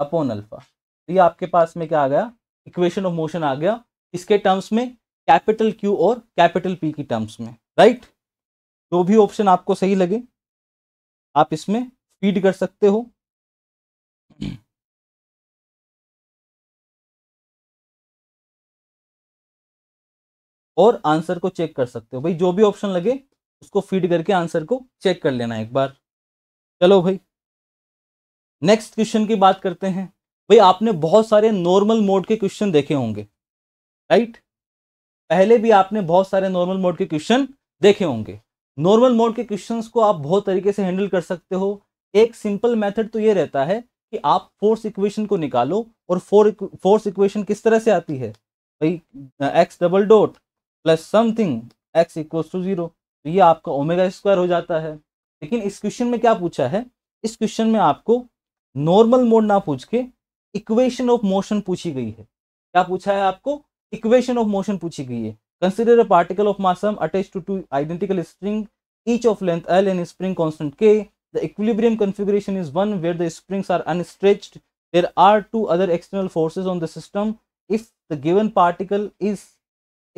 upon alpha तो ये आपके पास में क्या आ गया इक्वेशन ऑफ मोशन आ गया इसके टर्म्स में कैपिटल क्यू और कैपिटल पी की टर्म्स में राइट जो भी ऑप्शन आपको सही लगे आप इसमें फीड कर सकते हो और आंसर को चेक कर सकते हो भाई जो भी ऑप्शन लगे उसको फीड करके आंसर को चेक कर लेना एक बार चलो भाई नेक्स्ट क्वेश्चन की बात करते हैं भाई आपने बहुत सारे नॉर्मल मोड के क्वेश्चन देखे होंगे राइट पहले भी आपने बहुत सारे नॉर्मल मोड के क्वेश्चन देखे होंगे नॉर्मल मोड के क्वेश्चन को आप बहुत तरीके से हैंडल कर सकते हो एक सिंपल मेथड तो ये रहता है कि आप फोर्स इक्वेशन को निकालो और फोर फोर्स इक्वेशन किस तरह से आती है भाई x double dot plus something x equal to zero तो ये आपका ओमेगा स्क्वायर हो जाता है लेकिन इस क्वेश्चन में क्या पूछा है इस क्वेश्चन में आपको नॉर्मल मोड ना पूछ के इक्वेशन ऑफ मोशन पूछी गई है क्या पूछा है आपको इक्वेशन ऑफ मोशन पूछी गई है consider a particle of mass m attached to two identical spring each of length L and spring constant k the equilibrium configuration is one where the springs are unstretched there are two other external forces on the system if the given particle is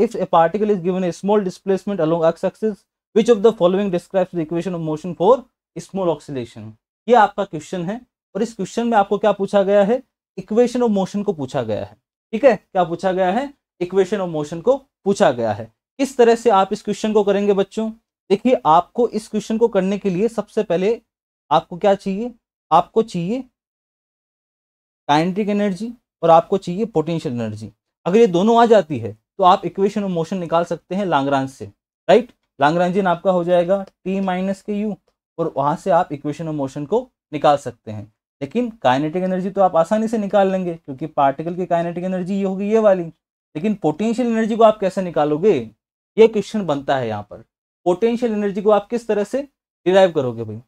if a particle is given a small displacement along x axis which of the following describes the equation of motion for small oscillation ये आपका question है और इस question में आपको क्या पूछा गया है इक्वेशन ऑफ मोशन को पूछा गया है ठीक है क्या पूछा गया है इक्वेशन ऑफ मोशन को पूछा गया है किस तरह से आप इस क्वेश्चन को करेंगे बच्चों देखिए आपको इस क्वेश्चन को करने के लिए सबसे पहले आपको क्या चाहिए आपको चाहिए काइनेटिक एनर्जी और आपको चाहिए पोटेंशियल एनर्जी अगर ये दोनों आ जाती है तो आप इक्वेशन ऑफ मोशन निकाल सकते हैं लांगरांज से राइट लांगरांजियन आपका हो जाएगा टी माइनस के यू और वहां से आप इक्वेशन ऑफ मोशन को निकाल सकते हैं लेकिन काइनेटिक एनर्जी तो आप आसानी से निकाल लेंगे क्योंकि पार्टिकल की काइनेटिक एनर्जी ये होगी ये वाली लेकिन पोटेंशियल एनर्जी को आप कैसे निकालोगे ये क्वेश्चन बनता है यहाँ पर पोटेंशियल एनर्जी को आप किस तरह से डिराइव करोगे भाई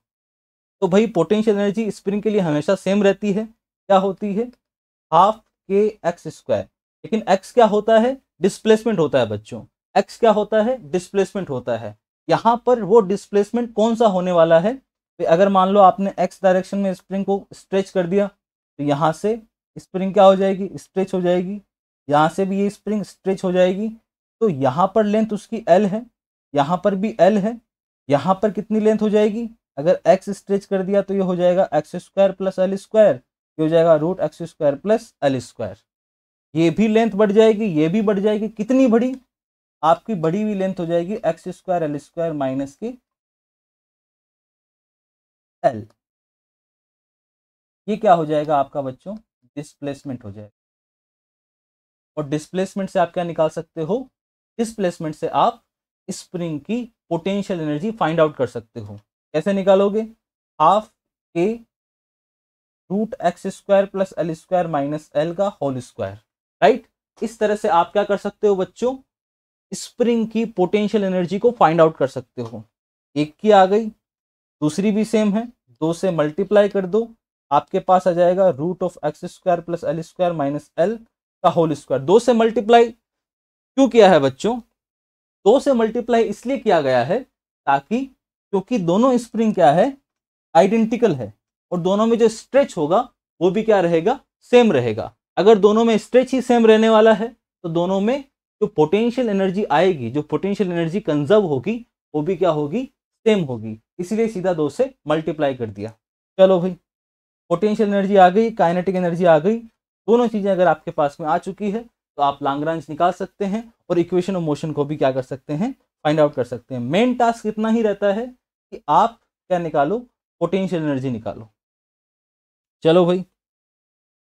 तो भाई पोटेंशियल एनर्जी स्प्रिंग के लिए हमेशा सेम रहती है क्या होती है हाफ के एक्स स्क्वायर लेकिन एक्स क्या होता है डिस्प्लेसमेंट होता है बच्चों एक्स क्या होता है डिस्प्लेसमेंट होता है यहाँ पर वो डिस्प्लेसमेंट कौन सा होने वाला है तो अगर मान लो आपने एक्स डायरेक्शन में स्प्रिंग को स्ट्रेच कर दिया तो यहाँ से स्प्रिंग क्या हो जाएगी स्ट्रेच हो जाएगी यहाँ से भी ये स्प्रिंग स्ट्रेच हो जाएगी तो यहाँ पर लेंथ उसकी एल है यहाँ पर भी एल है यहाँ पर कितनी लेंथ हो जाएगी अगर एक्स स्ट्रेच कर दिया तो ये हो जाएगा x square plus L square ये हो जाएगा root x square plus L square ये भी लेंथ बढ़ जाएगी ये भी बढ़ जाएगी कितनी बड़ी आपकी बड़ी हुई लेंथ हो जाएगी x square L square minus की एल ये क्या हो जाएगा आपका बच्चों डिस्प्लेसमेंट हो जाएगा और डिस्प्लेसमेंट से आप क्या निकाल सकते हो डिस्प्लेसमेंट से आप स्प्रिंग की पोटेंशियल एनर्जी फाइंड आउट कर सकते हो कैसे निकालोगे half k root x square plus L square minus L का होल स्क्वायर राइट इस तरह से आप क्या कर सकते हो बच्चों स्प्रिंग की पोटेंशियल एनर्जी को फाइंड आउट कर सकते हो एक की आ गई दूसरी भी सेम है दो से मल्टीप्लाई कर दो आपके पास आ जाएगा root of x square plus L square minus L का होल स्क्वायर दो से मल्टीप्लाई क्यों किया है बच्चों दो से मल्टीप्लाई इसलिए किया गया है ताकि क्योंकि दोनों स्प्रिंग क्या है आइडेंटिकल है और दोनों में जो स्ट्रेच होगा वो भी क्या रहेगा सेम रहेगा अगर दोनों में स्ट्रेच ही सेम रहने वाला है तो दोनों में जो पोटेंशियल एनर्जी आएगी जो पोटेंशियल एनर्जी कंजर्व होगी वो भी क्या होगी सेम होगी इसीलिए सीधा दो से मल्टीप्लाई कर दिया चलो भाई पोटेंशियल एनर्जी आ गई काइनेटिक एनर्जी आ गई दोनों चीज़ें अगर आपके पास में आ चुकी है तो आप लांगरांज निकाल सकते हैं और इक्वेशन ऑफ मोशन को भी क्या कर सकते हैं फाइंड आउट कर सकते हैं मेन टास्क इतना ही रहता है कि आप क्या निकालो पोटेंशियल एनर्जी निकालो चलो भाई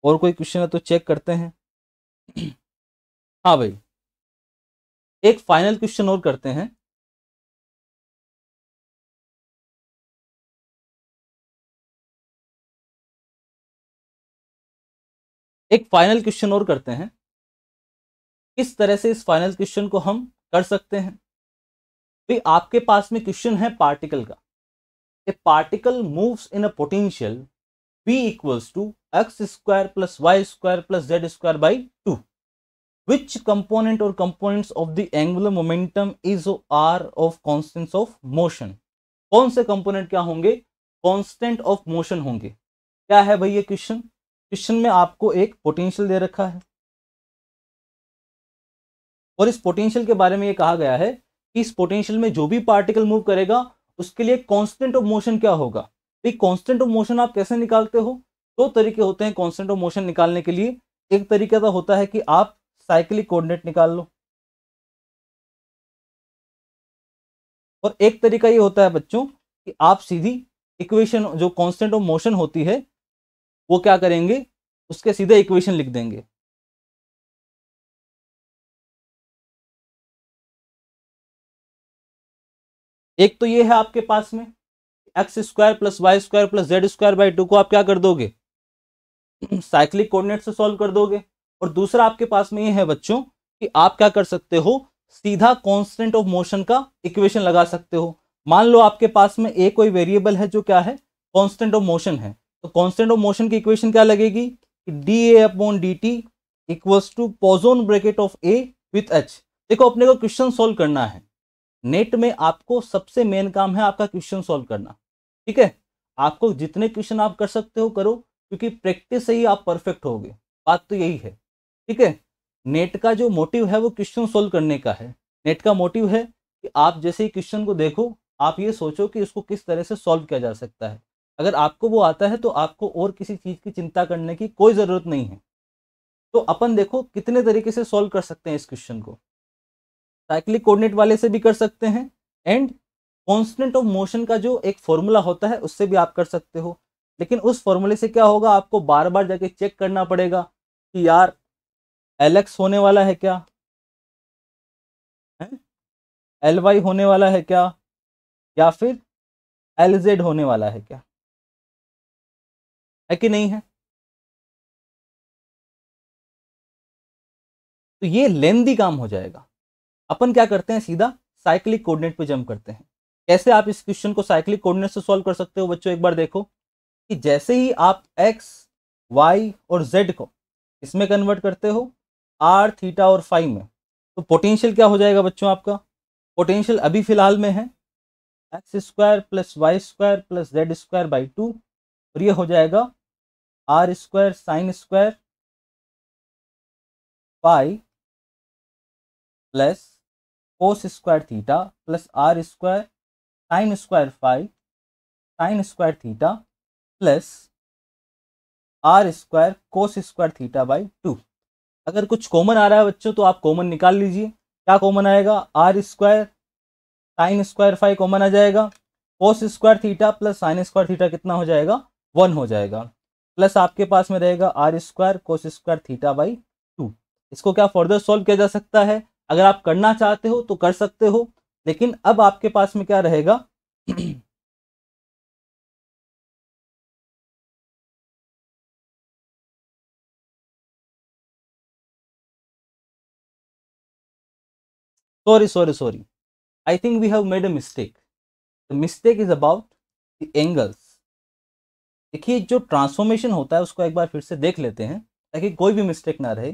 और कोई क्वेश्चन है तो चेक करते हैं [CLEARS THROAT] हाँ भाई एक फाइनल क्वेश्चन और करते हैं एक फाइनल क्वेश्चन और करते हैं किस तरह से इस फाइनल क्वेश्चन को हम कर सकते हैं भाई तो आपके पास में क्वेश्चन है पार्टिकल का a particle moves in a potential V equals to x square plus y square plus z square by two which component और components of the angular momentum is are of constant of motion कौन से component क्या होंगे constant of motion होंगे क्या है भाई ये क्वेश्चन क्वेश्चन में आपको एक पोटेंशियल दे रखा है और इस पोटेंशियल के बारे में ये कहा गया है कि इस पोटेंशियल में जो भी पार्टिकल मूव करेगा उसके लिए कांस्टेंट ऑफ मोशन क्या होगा भाई कांस्टेंट ऑफ मोशन आप कैसे निकालते हो दो तो तरीके होते हैं कांस्टेंट ऑफ मोशन निकालने के लिए एक तरीका तो होता है कि आप साइक्लिक कोऑर्डिनेट निकाल लो और एक तरीका ये होता है बच्चों कि आप सीधी इक्वेशन जो कांस्टेंट ऑफ मोशन होती है वो क्या करेंगे उसके सीधे इक्वेशन लिख देंगे एक तो ये है आपके पास में x square plus y square plus z square by two को आप क्या कर दोगे साइक्लिक कोऑर्डिनेट से सॉल्व कर दोगे और दूसरा आपके पास में ये है बच्चों कि आप क्या कर सकते हो सीधा कांस्टेंट ऑफ मोशन का इक्वेशन लगा सकते हो मान लो आपके पास में एक कोई वेरिएबल है जो क्या है कांस्टेंट ऑफ मोशन है तो कॉन्स्टेंट ऑफ मोशन की इक्वेशन क्या लगेगी d A upon d t equals to Poisson bracket of A with H देखो अपने को क्वेश्चन सोल्व करना है नेट में आपको सबसे मेन काम है आपका क्वेश्चन सोल्व करना ठीक है आपको जितने क्वेश्चन आप कर सकते हो करो क्योंकि प्रैक्टिस से ही आप परफेक्ट होगे बात तो यही है ठीक है नेट का जो मोटिव है वो क्वेश्चन सोल्व करने का है नेट का मोटिव है कि आप जैसे ही क्वेश्चन को देखो आप ये सोचो कि इसको किस तरह से सॉल्व किया जा सकता है अगर आपको वो आता है तो आपको और किसी चीज़ की चिंता करने की कोई ज़रूरत नहीं है तो अपन देखो कितने तरीके से सॉल्व कर सकते हैं इस क्वेश्चन को साइक्लिक कोऑर्डिनेट वाले से भी कर सकते हैं एंड कॉन्स्टेंट ऑफ मोशन का जो एक फॉर्मूला होता है उससे भी आप कर सकते हो लेकिन उस फॉर्मूले से क्या होगा आपको बार बार जाके चेक करना पड़ेगा कि यार एल होने वाला है क्या एल वाई होने वाला है क्या या फिर एल जेड होने वाला है क्या है कि नहीं है तो ये लेंदी काम हो जाएगा अपन क्या करते हैं सीधा साइक्लिक कोऑर्डिनेट पे जंप करते हैं कैसे आप इस क्वेश्चन को साइक्लिक कोऑर्डिनेट से सॉल्व कर सकते हो बच्चों एक बार देखो कि जैसे ही आप एक्स वाई और जेड को इसमें कन्वर्ट करते हो आर थीटा और फाइव में तो पोटेंशियल क्या हो जाएगा बच्चों आपका पोटेंशियल अभी फिलहाल में है x square plus y square plus z square by two और ये हो जाएगा r square sine square phi plus cos square theta plus r square sine square phi sine square theta plus r square cos square theta by two अगर कुछ common आ रहा है बच्चों तो आप कॉमन निकाल लीजिए क्या कॉमन आएगा r square sine square phi common आ जाएगा cos square theta plus sine square theta कितना हो जाएगा वन हो जाएगा प्लस आपके पास में रहेगा r square cos square theta by two इसको क्या फर्दर सॉल्व किया जा सकता है अगर आप करना चाहते हो तो कर सकते हो लेकिन अब आपके पास में क्या रहेगा sorry sorry sorry I think we have made a mistake the mistake is about the angles देखिए जो ट्रांसफॉर्मेशन होता है उसको एक बार फिर से देख लेते हैं ताकि कोई भी मिस्टेक ना रहे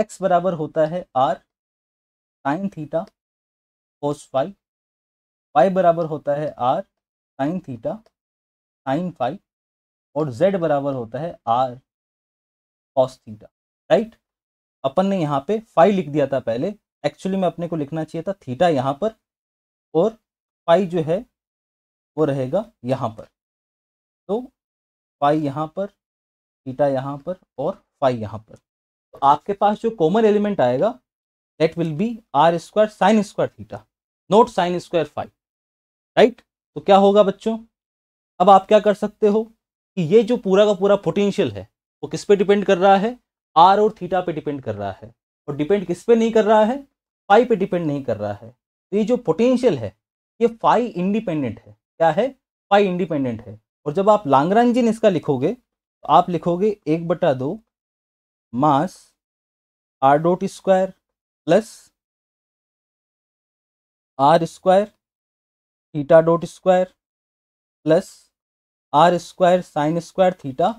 एक्स बराबर होता है r sine theta cos phi y बराबर होता है r sine theta sine phi और जेड बराबर होता है आर कॉस थीटा राइट अपन ने यहाँ पे फाइव लिख दिया था पहले एक्चुअली में अपने को लिखना चाहिए था थीटा यहाँ पर और फाइव जो है वो रहेगा यहाँ पर तो फाइव यहाँ पर थीटा यहाँ पर और फाइव यहाँ पर तो आपके पास जो कॉमन एलिमेंट आएगा that will be r square sine square theta not sine square phi right तो क्या होगा बच्चों अब आप क्या कर सकते हो कि ये जो पूरा का पूरा पोटेंशियल है वो किस पे डिपेंड कर रहा है आर और थीटा पे डिपेंड कर रहा है और डिपेंड किस पे नहीं कर रहा है फाइव पे डिपेंड नहीं कर रहा है तो ये जो पोटेंशियल है ये फाइव इंडिपेंडेंट है क्या है फाइव इंडिपेंडेंट है और जब आप लांगरांजिन इसका लिखोगे तो आप लिखोगे एक बटा दो mass r dot square plus r square theta dot square plus r square sine square theta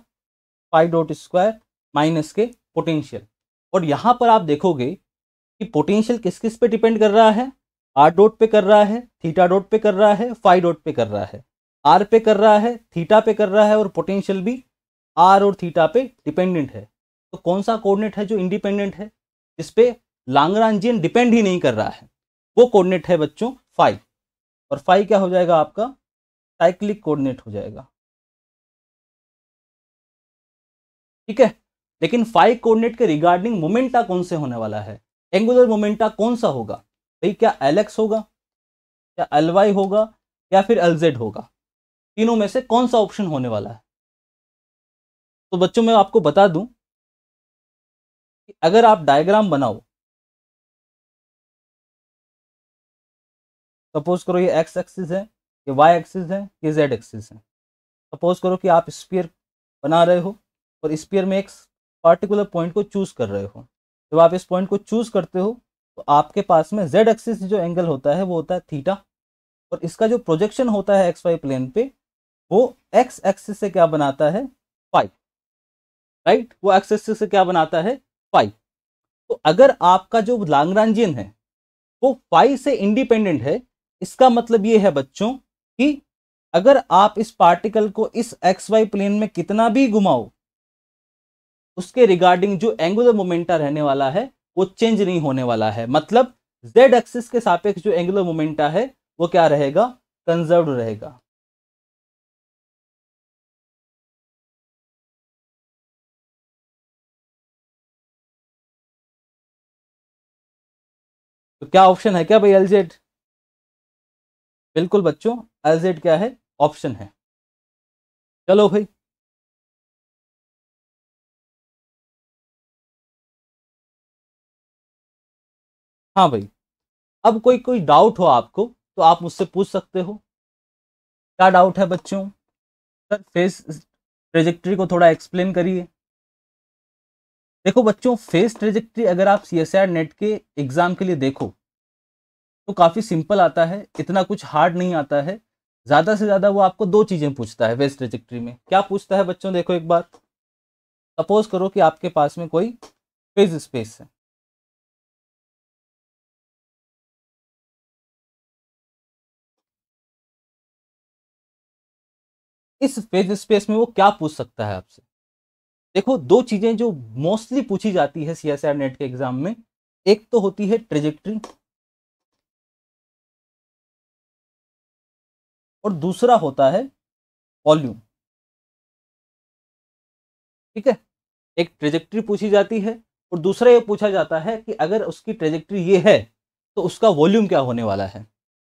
phi dot square minus के पोटेंशियल और यहाँ पर आप देखोगे कि पोटेंशियल किस किस पे डिपेंड कर रहा है आर डोट पे कर रहा है थीटा डोट पे कर रहा है फाइव डोट पे कर रहा है आर पे कर रहा है थीटा पे कर रहा है और पोटेंशियल भी आर और थीटा पे डिपेंडेंट है तो कौन सा कोऑर्डिनेट है जो इंडिपेंडेंट है जिस पे लांगरांजियन डिपेंड ही नहीं कर रहा है वो कोऑर्डिनेट है बच्चों फाइव और फाइव क्या हो जाएगा आपका साइक्लिक कोऑर्डिनेट हो जाएगा ठीक है लेकिन फाइव कोऑर्डिनेट के रिगार्डिंग मोमेंटा कौन से होने वाला है एंगुलर मोमेंटा कौन सा होगा भाई क्या एलेक्स होगा क्या एलवाई होगा या फिर एल जेड होगा तीनों में से कौन सा ऑप्शन होने वाला है तो बच्चों मैं आपको बता दूं कि अगर आप डायग्राम बनाओ सपोज करो ये एक्स एक्सिस है ये वाई एक्सिस है ये जेड एक्सिस है सपोज करो कि आप स्पीयर बना रहे हो और स्पीयर में एक पार्टिकुलर पॉइंट को चूज कर रहे हो जब आप इस पॉइंट को चूज करते हो तो आपके पास में जेड एक्सिस जो एंगल होता है वो होता है थीटा और इसका जो प्रोजेक्शन होता है एक्स वाई प्लेन पे वो एक्स एक्सिस से क्या बनाता है फाइव राइट वो एक्स एक्सिस से क्या बनाता है फाइव तो अगर आपका जो लांगरांजियन है वो फाइव से इंडिपेंडेंट है इसका मतलब ये है बच्चों कि अगर आप इस पार्टिकल को इस एक्स वाई प्लेन में कितना भी घुमाओ उसके रिगार्डिंग जो एंगुलर मोमेंटा रहने वाला है वो चेंज नहीं होने वाला है मतलब जेड एक्सिस के सापेक्ष जो एंगुलर मोमेंटा है वो क्या रहेगा कंजर्व रहेगा तो क्या ऑप्शन है क्या भाई एल जेड बिल्कुल बच्चों एल जेड क्या है ऑप्शन है चलो भाई हाँ भाई अब कोई कोई डाउट हो आपको तो आप मुझसे पूछ सकते हो क्या डाउट है बच्चों सर फेस प्रोजेक्ट्री को थोड़ा एक्सप्लेन करिए देखो बच्चों फेस ट्रेजेक्ट्री अगर आप सी नेट के एग्जाम के लिए देखो तो काफ़ी सिंपल आता है इतना कुछ हार्ड नहीं आता है ज़्यादा से ज़्यादा वो आपको दो चीज़ें पूछता है फेस ट्रेजेक्ट्री में क्या पूछता है बच्चों देखो एक बार सपोज करो कि आपके पास में कोई फेज स्पेस है इस फेज स्पेस में वो क्या पूछ सकता है आपसे देखो दो चीज़ें जो मोस्टली पूछी जाती है सी नेट के एग्जाम में एक तो होती है ट्रेजेक्ट्री और दूसरा होता है वॉल्यूम ठीक है एक ट्रेजेक्ट्री पूछी जाती है और दूसरा ये पूछा जाता है कि अगर उसकी ट्रेजेक्ट्री ये है तो उसका वॉल्यूम क्या होने वाला है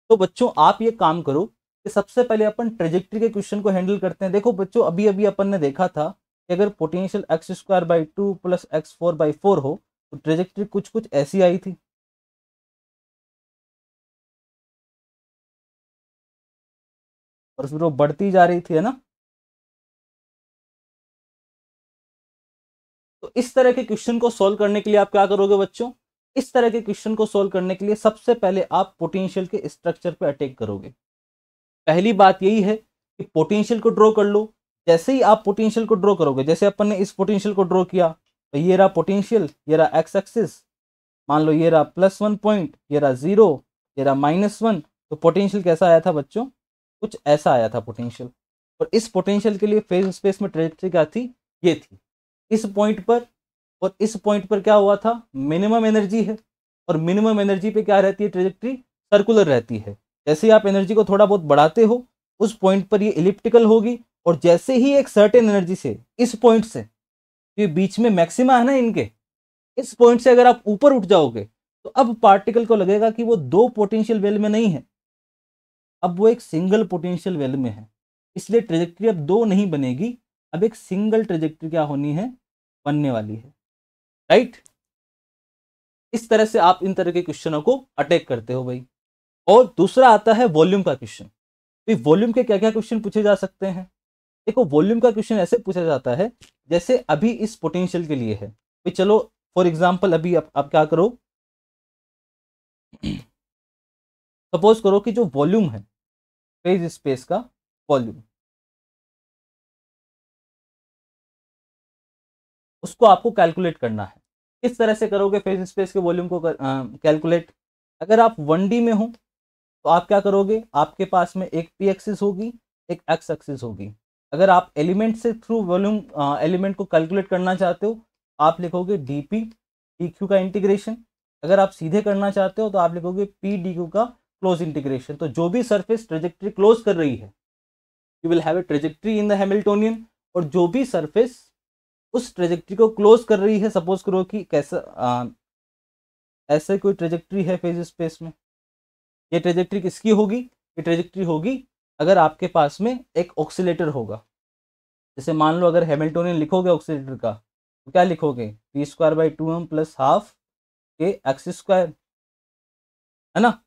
तो बच्चों आप ये काम करो कि सबसे पहले अपन ट्रेजेक्ट्री के क्वेश्चन को हैंडल करते हैं देखो बच्चों अभी अभी अपन ने देखा था अगर potential x square by two plus x four by four हो तो ट्रेजेक्ट्री कुछ कुछ ऐसी आई थी और फिर वो बढ़ती जा रही थी है ना तो इस तरह के क्वेश्चन को सॉल्व करने के लिए आप क्या करोगे बच्चों इस तरह के क्वेश्चन को सॉल्व करने के लिए सबसे पहले आप पोटेंशियल के स्ट्रक्चर पे अटैक करोगे पहली बात यही है कि पोटेंशियल को ड्रॉ कर लो जैसे ही आप पोटेंशियल को ड्रॉ करोगे जैसे अपन ने इस पोटेंशियल को ड्रॉ किया तो ये रहा पोटेंशियल ये रहा एक्स एक्सिस मान लो ये रहा प्लस वन पॉइंट ये रहा जीरो ये रहा माइनस वन तो पोटेंशियल कैसा आया था बच्चों कुछ ऐसा आया था पोटेंशियल और इस पोटेंशियल के लिए फेज स्पेस में ट्रेजेक्ट्री क्या थी ये थी इस पॉइंट पर और इस पॉइंट पर क्या हुआ था मिनिमम एनर्जी है और मिनिमम एनर्जी पे क्या रहती है ट्रेजेक्ट्री सर्कुलर रहती है जैसे आप एनर्जी को थोड़ा बहुत बढ़ाते हो उस पॉइंट पर ये इलिप्टिकल होगी और जैसे ही एक सर्टेन एनर्जी से इस पॉइंट से ये बीच में मैक्सिमा है ना इनके इस पॉइंट से अगर आप ऊपर उठ जाओगे तो अब पार्टिकल को लगेगा कि वो दो पोटेंशियल वेल में नहीं है अब वो एक सिंगल पोटेंशियल वेल में है इसलिए ट्रेजेक्ट्री अब दो नहीं बनेगी अब एक सिंगल ट्रेजेक्ट्री क्या होनी है बनने वाली है राइट इस तरह से आप इन तरह के क्वेश्चनों को अटैक करते हो भाई और दूसरा आता है वॉल्यूम का क्वेश्चन तो वॉल्यूम के क्या क्या क्वेश्चन पूछे जा सकते हैं देखो वॉल्यूम का क्वेश्चन ऐसे पूछा जाता है जैसे अभी इस पोटेंशियल के लिए है भाई चलो फॉर एग्जाम्पल अभी आप, आप क्या करो सपोज करो कि जो वॉल्यूम है फेज स्पेस का वॉल्यूम उसको आपको कैलकुलेट करना है किस तरह से करोगे फेज स्पेस के वॉल्यूम को कैलकुलेट अगर आप वन डी में हो तो आप क्या करोगे आपके पास में एक पी एक्सिस होगी एक एक्स एक्सिस होगी अगर आप एलिमेंट से थ्रू वॉल्यूम एलिमेंट को कैलकुलेट करना चाहते हो आप लिखोगे डी पी डी क्यू का इंटीग्रेशन अगर आप सीधे करना चाहते हो तो आप लिखोगे पी डी क्यू का क्लोज इंटीग्रेशन तो जो भी सरफेस ट्रेजेक्ट्री क्लोज कर रही है you will have a trajectory in the Hamiltonian और जो भी सरफेस उस ट्रेजेक्ट्री को क्लोज कर रही है सपोज करो कि कैसा ऐसे कोई ट्रेजेक्ट्री है फेज स्पेस में ये ट्रेजेक्ट्री किसकी होगी ये ट्रेजेक्ट्री होगी अगर आपके पास में एक ऑक्सीटर होगा जैसे मान लो अगर हेमिल्टोनियन लिखोगे ऑक्सीटर का तो क्या लिखोगे p square by two m plus half k x square है ना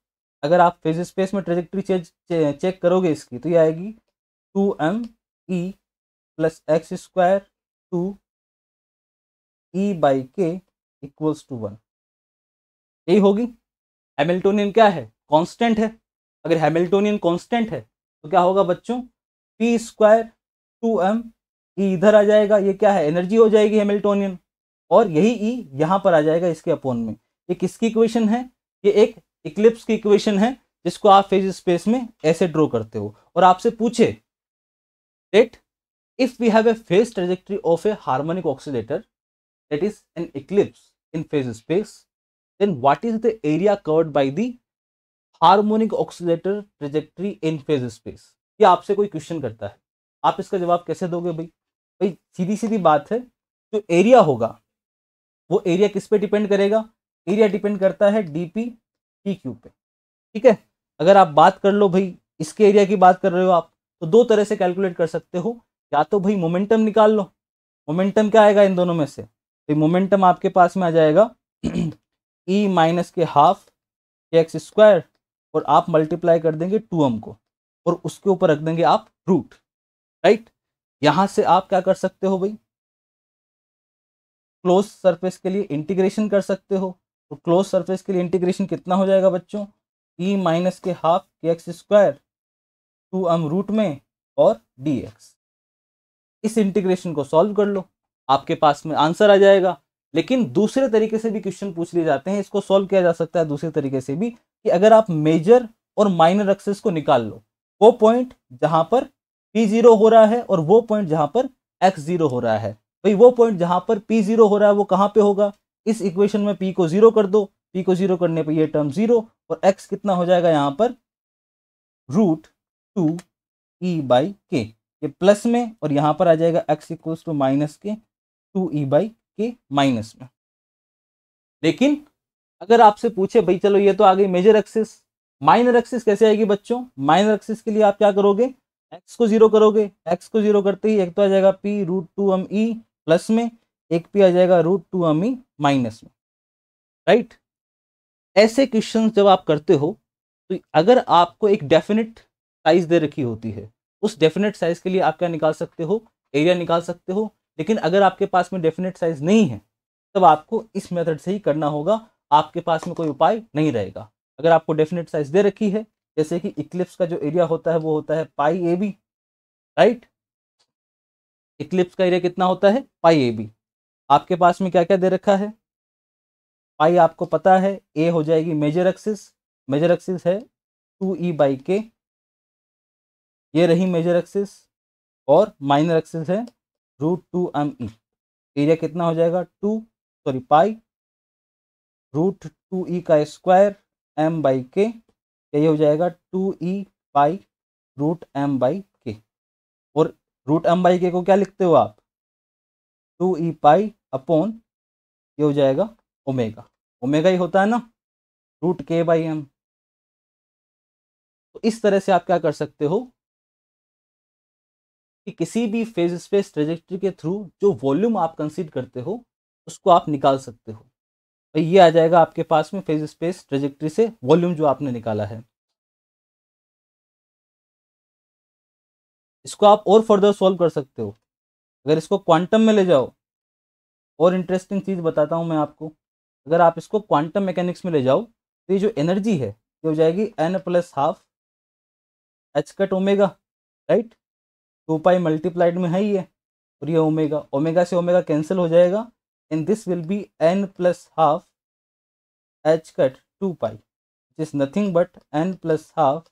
अगर आप फेज स्पेस में ट्रेजेक्ट्री चेज चे, चेक करोगे इसकी तो ये आएगी two m E plus x square two E by k equals to one यही होगी हेमिल्टोनियन क्या है कांस्टेंट है अगर हेमिल्टोनियन कांस्टेंट है तो क्या होगा बच्चों p square two m E इधर आ जाएगा ये क्या है एनर्जी हो जाएगी हेमिल्टोनियन और यही ई e यहाँ पर आ जाएगा इसके अपोन में ये किसकी इक्वेशन है ये एक इक्लिप्स की इक्वेशन है जिसको आप फेज स्पेस में ऐसे ड्रॉ करते हो और आपसे पूछे that if we have a phase trajectory of a harmonic oscillator that is an ellipse in phase space then what is the area covered by the harmonic oscillator trajectory in phase space ये आपसे कोई question करता है आप इसका जवाब कैसे दोगे भाई भाई सीधी सीधी बात है जो एरिया होगा वो एरिया किस पे डिपेंड करेगा एरिया डिपेंड करता है डी पी पी क्यू पे ठीक है अगर आप बात कर लो भाई इसके एरिया की बात कर रहे हो आप तो दो तरह से कैलकुलेट कर सकते हो या तो भाई मोमेंटम निकाल लो मोमेंटम क्या आएगा इन दोनों में से भाई मोमेंटम आपके पास में आ जाएगा ई माइनस के हाफ के एक्स स्क्वायर और आप मल्टीप्लाई कर देंगे टू एम को और उसके ऊपर रख देंगे आप रूट राइट यहां से आप क्या कर सकते हो भाई क्लोज सरफेस के लिए इंटीग्रेशन कर सकते हो तो क्लोज सरफेस के लिए इंटीग्रेशन कितना हो जाएगा बच्चों ई e माइनस के half k x square two m root में और डी एक्स इस इंटीग्रेशन को सॉल्व कर लो आपके पास में आंसर आ जाएगा लेकिन दूसरे तरीके से भी क्वेश्चन पूछ लिए जाते हैं इसको सॉल्व किया जा सकता है दूसरे तरीके से भी कि अगर आप मेजर और माइनर एक्सेस को निकाल लो वो पॉइंट जहां पर पी जीरो हो रहा है और वो पॉइंट जहां पर एक्स जीरो हो रहा है भाई वो पॉइंट जहां पर पी जीरो हो रहा है वो कहां पे होगा इस इक्वेशन में पी को जीरो कर दो पी को जीरो करने पर ये टर्म जीरो और एक्स कितना हो जाएगा यहां पर root two E by k ये प्लस में और यहां पर आ जाएगा एक्स इक्वल्स टू माइनस के टू ई बाई कि माइनस में लेकिन अगर आपसे पूछे भाई चलो ये तो आ गई मेजर एक्सिस माइनर एक्सिस कैसे आएगी बच्चों माइनर एक्सिस के लिए आप क्या करोगे एक्स को जीरो करोगे एक्स को जीरो करते ही एक तो आ जाएगा p root two m E plus में एक पी आ जाएगा root two m E minus में राइट ऐसे क्वेश्चन जब आप करते हो तो अगर आपको एक डेफिनेट साइज दे रखी होती है उस डेफिनेट साइज के लिए आप क्या निकाल सकते हो एरिया निकाल सकते हो लेकिन अगर आपके पास में डेफिनेट साइज नहीं है तब आपको इस मेथड से ही करना होगा आपके पास में कोई उपाय नहीं रहेगा अगर आपको डेफिनेट साइज दे रखी है जैसे कि इक्लिप्स का जो एरिया होता है वो होता है pi a b right ellipse का एरिया कितना होता है पाई ए बी आपके पास में क्या क्या दे रखा है पाई आपको पता है ए हो जाएगी मेजर एक्सिस मेजर एक्सिस है टू ई बाई के ये रही मेजर एक्सिस और माइनर एक्सिस है root two m E area कितना हो जाएगा two sorry pi root two E का स्क्वायर एम बाई के यही हो जाएगा two E pi root m by k और रूट एम बाई के को क्या लिखते हो आप टू ई पाई अपॉन ये हो जाएगा ओमेगा ओमेगा ही होता है ना रूट के बाई एम तो इस तरह से आप क्या कर सकते हो कि किसी भी फेज स्पेस ट्रेजेक्ट्री के थ्रू जो वॉल्यूम आप कंसीड करते हो उसको आप निकाल सकते हो और तो ये आ जाएगा आपके पास में फेज स्पेस ट्रेजेक्ट्री से वॉल्यूम जो आपने निकाला है इसको आप और फर्दर सॉल्व कर सकते हो अगर इसको क्वांटम में ले जाओ और इंटरेस्टिंग चीज़ बताता हूँ मैं आपको अगर आप इसको क्वांटम मैकेनिक्स में ले जाओ तो ये जो एनर्जी है ये हो जाएगी n plus half h cut omega right two pi multiplied में है ये और ये ओमेगा ओमेगा से ओमेगा कैंसिल हो जाएगा and this will be n plus half h cut two pi is nothing but n plus half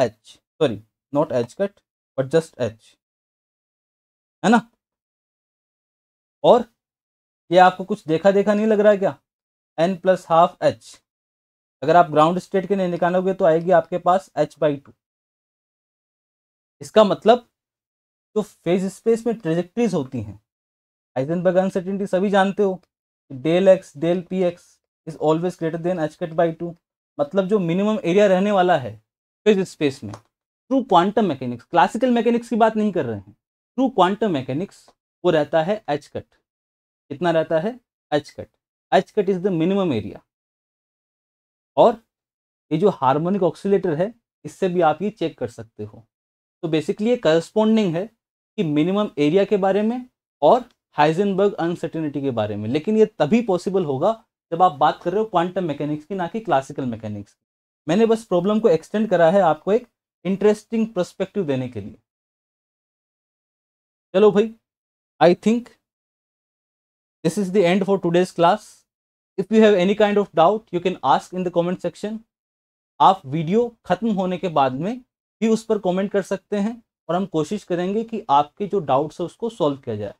h sorry not h cut but just h है ना और ये आपको कुछ देखा देखा नहीं लग रहा है क्या एन प्लस हाफ एच अगर आप ग्राउंड स्टेट के नहीं निकालोगे तो आएगी आपके पास एच बाई टू इसका मतलब जो फेज स्पेस में ट्रेजेक्ट्रीज होती हैं हाइजेनबर्ग अनसर्टिनिटी सभी जानते हो del x del p x is always greater than h cut by two मतलब जो मिनिमम एरिया रहने वाला है फेज स्पेस में true quantum mechanics classical mechanics की बात नहीं कर रहे हैं ट्रू क्वांटम मैकेनिक्स वो रहता है एच कट कितना रहता है h cut h cut is the minimum area और ये जो हार्मोनिक ऑक्सीटर है इससे भी आप ये चेक कर सकते हो तो बेसिकली ये करस्पोंडिंग है कि मिनिमम एरिया के बारे में और हाइजनबर्ग अनसर्टेनिटी के बारे में लेकिन ये तभी पॉसिबल होगा जब आप बात कर रहे हो क्वांटम मैकेनिक्स की ना कि क्लासिकल मैकेनिक्स की मैंने बस प्रॉब्लम को एक्सटेंड करा है आपको एक इंटरेस्टिंग प्रस्पेक्टिव देने के लिए चलो भाई I think this is the end for today's class if you have any kind of doubt you can ask in the comment section आप वीडियो ख़त्म होने के बाद में भी उस पर कमेंट कर सकते हैं और हम कोशिश करेंगे कि आपके जो डाउट्स है उसको सॉल्व किया जाए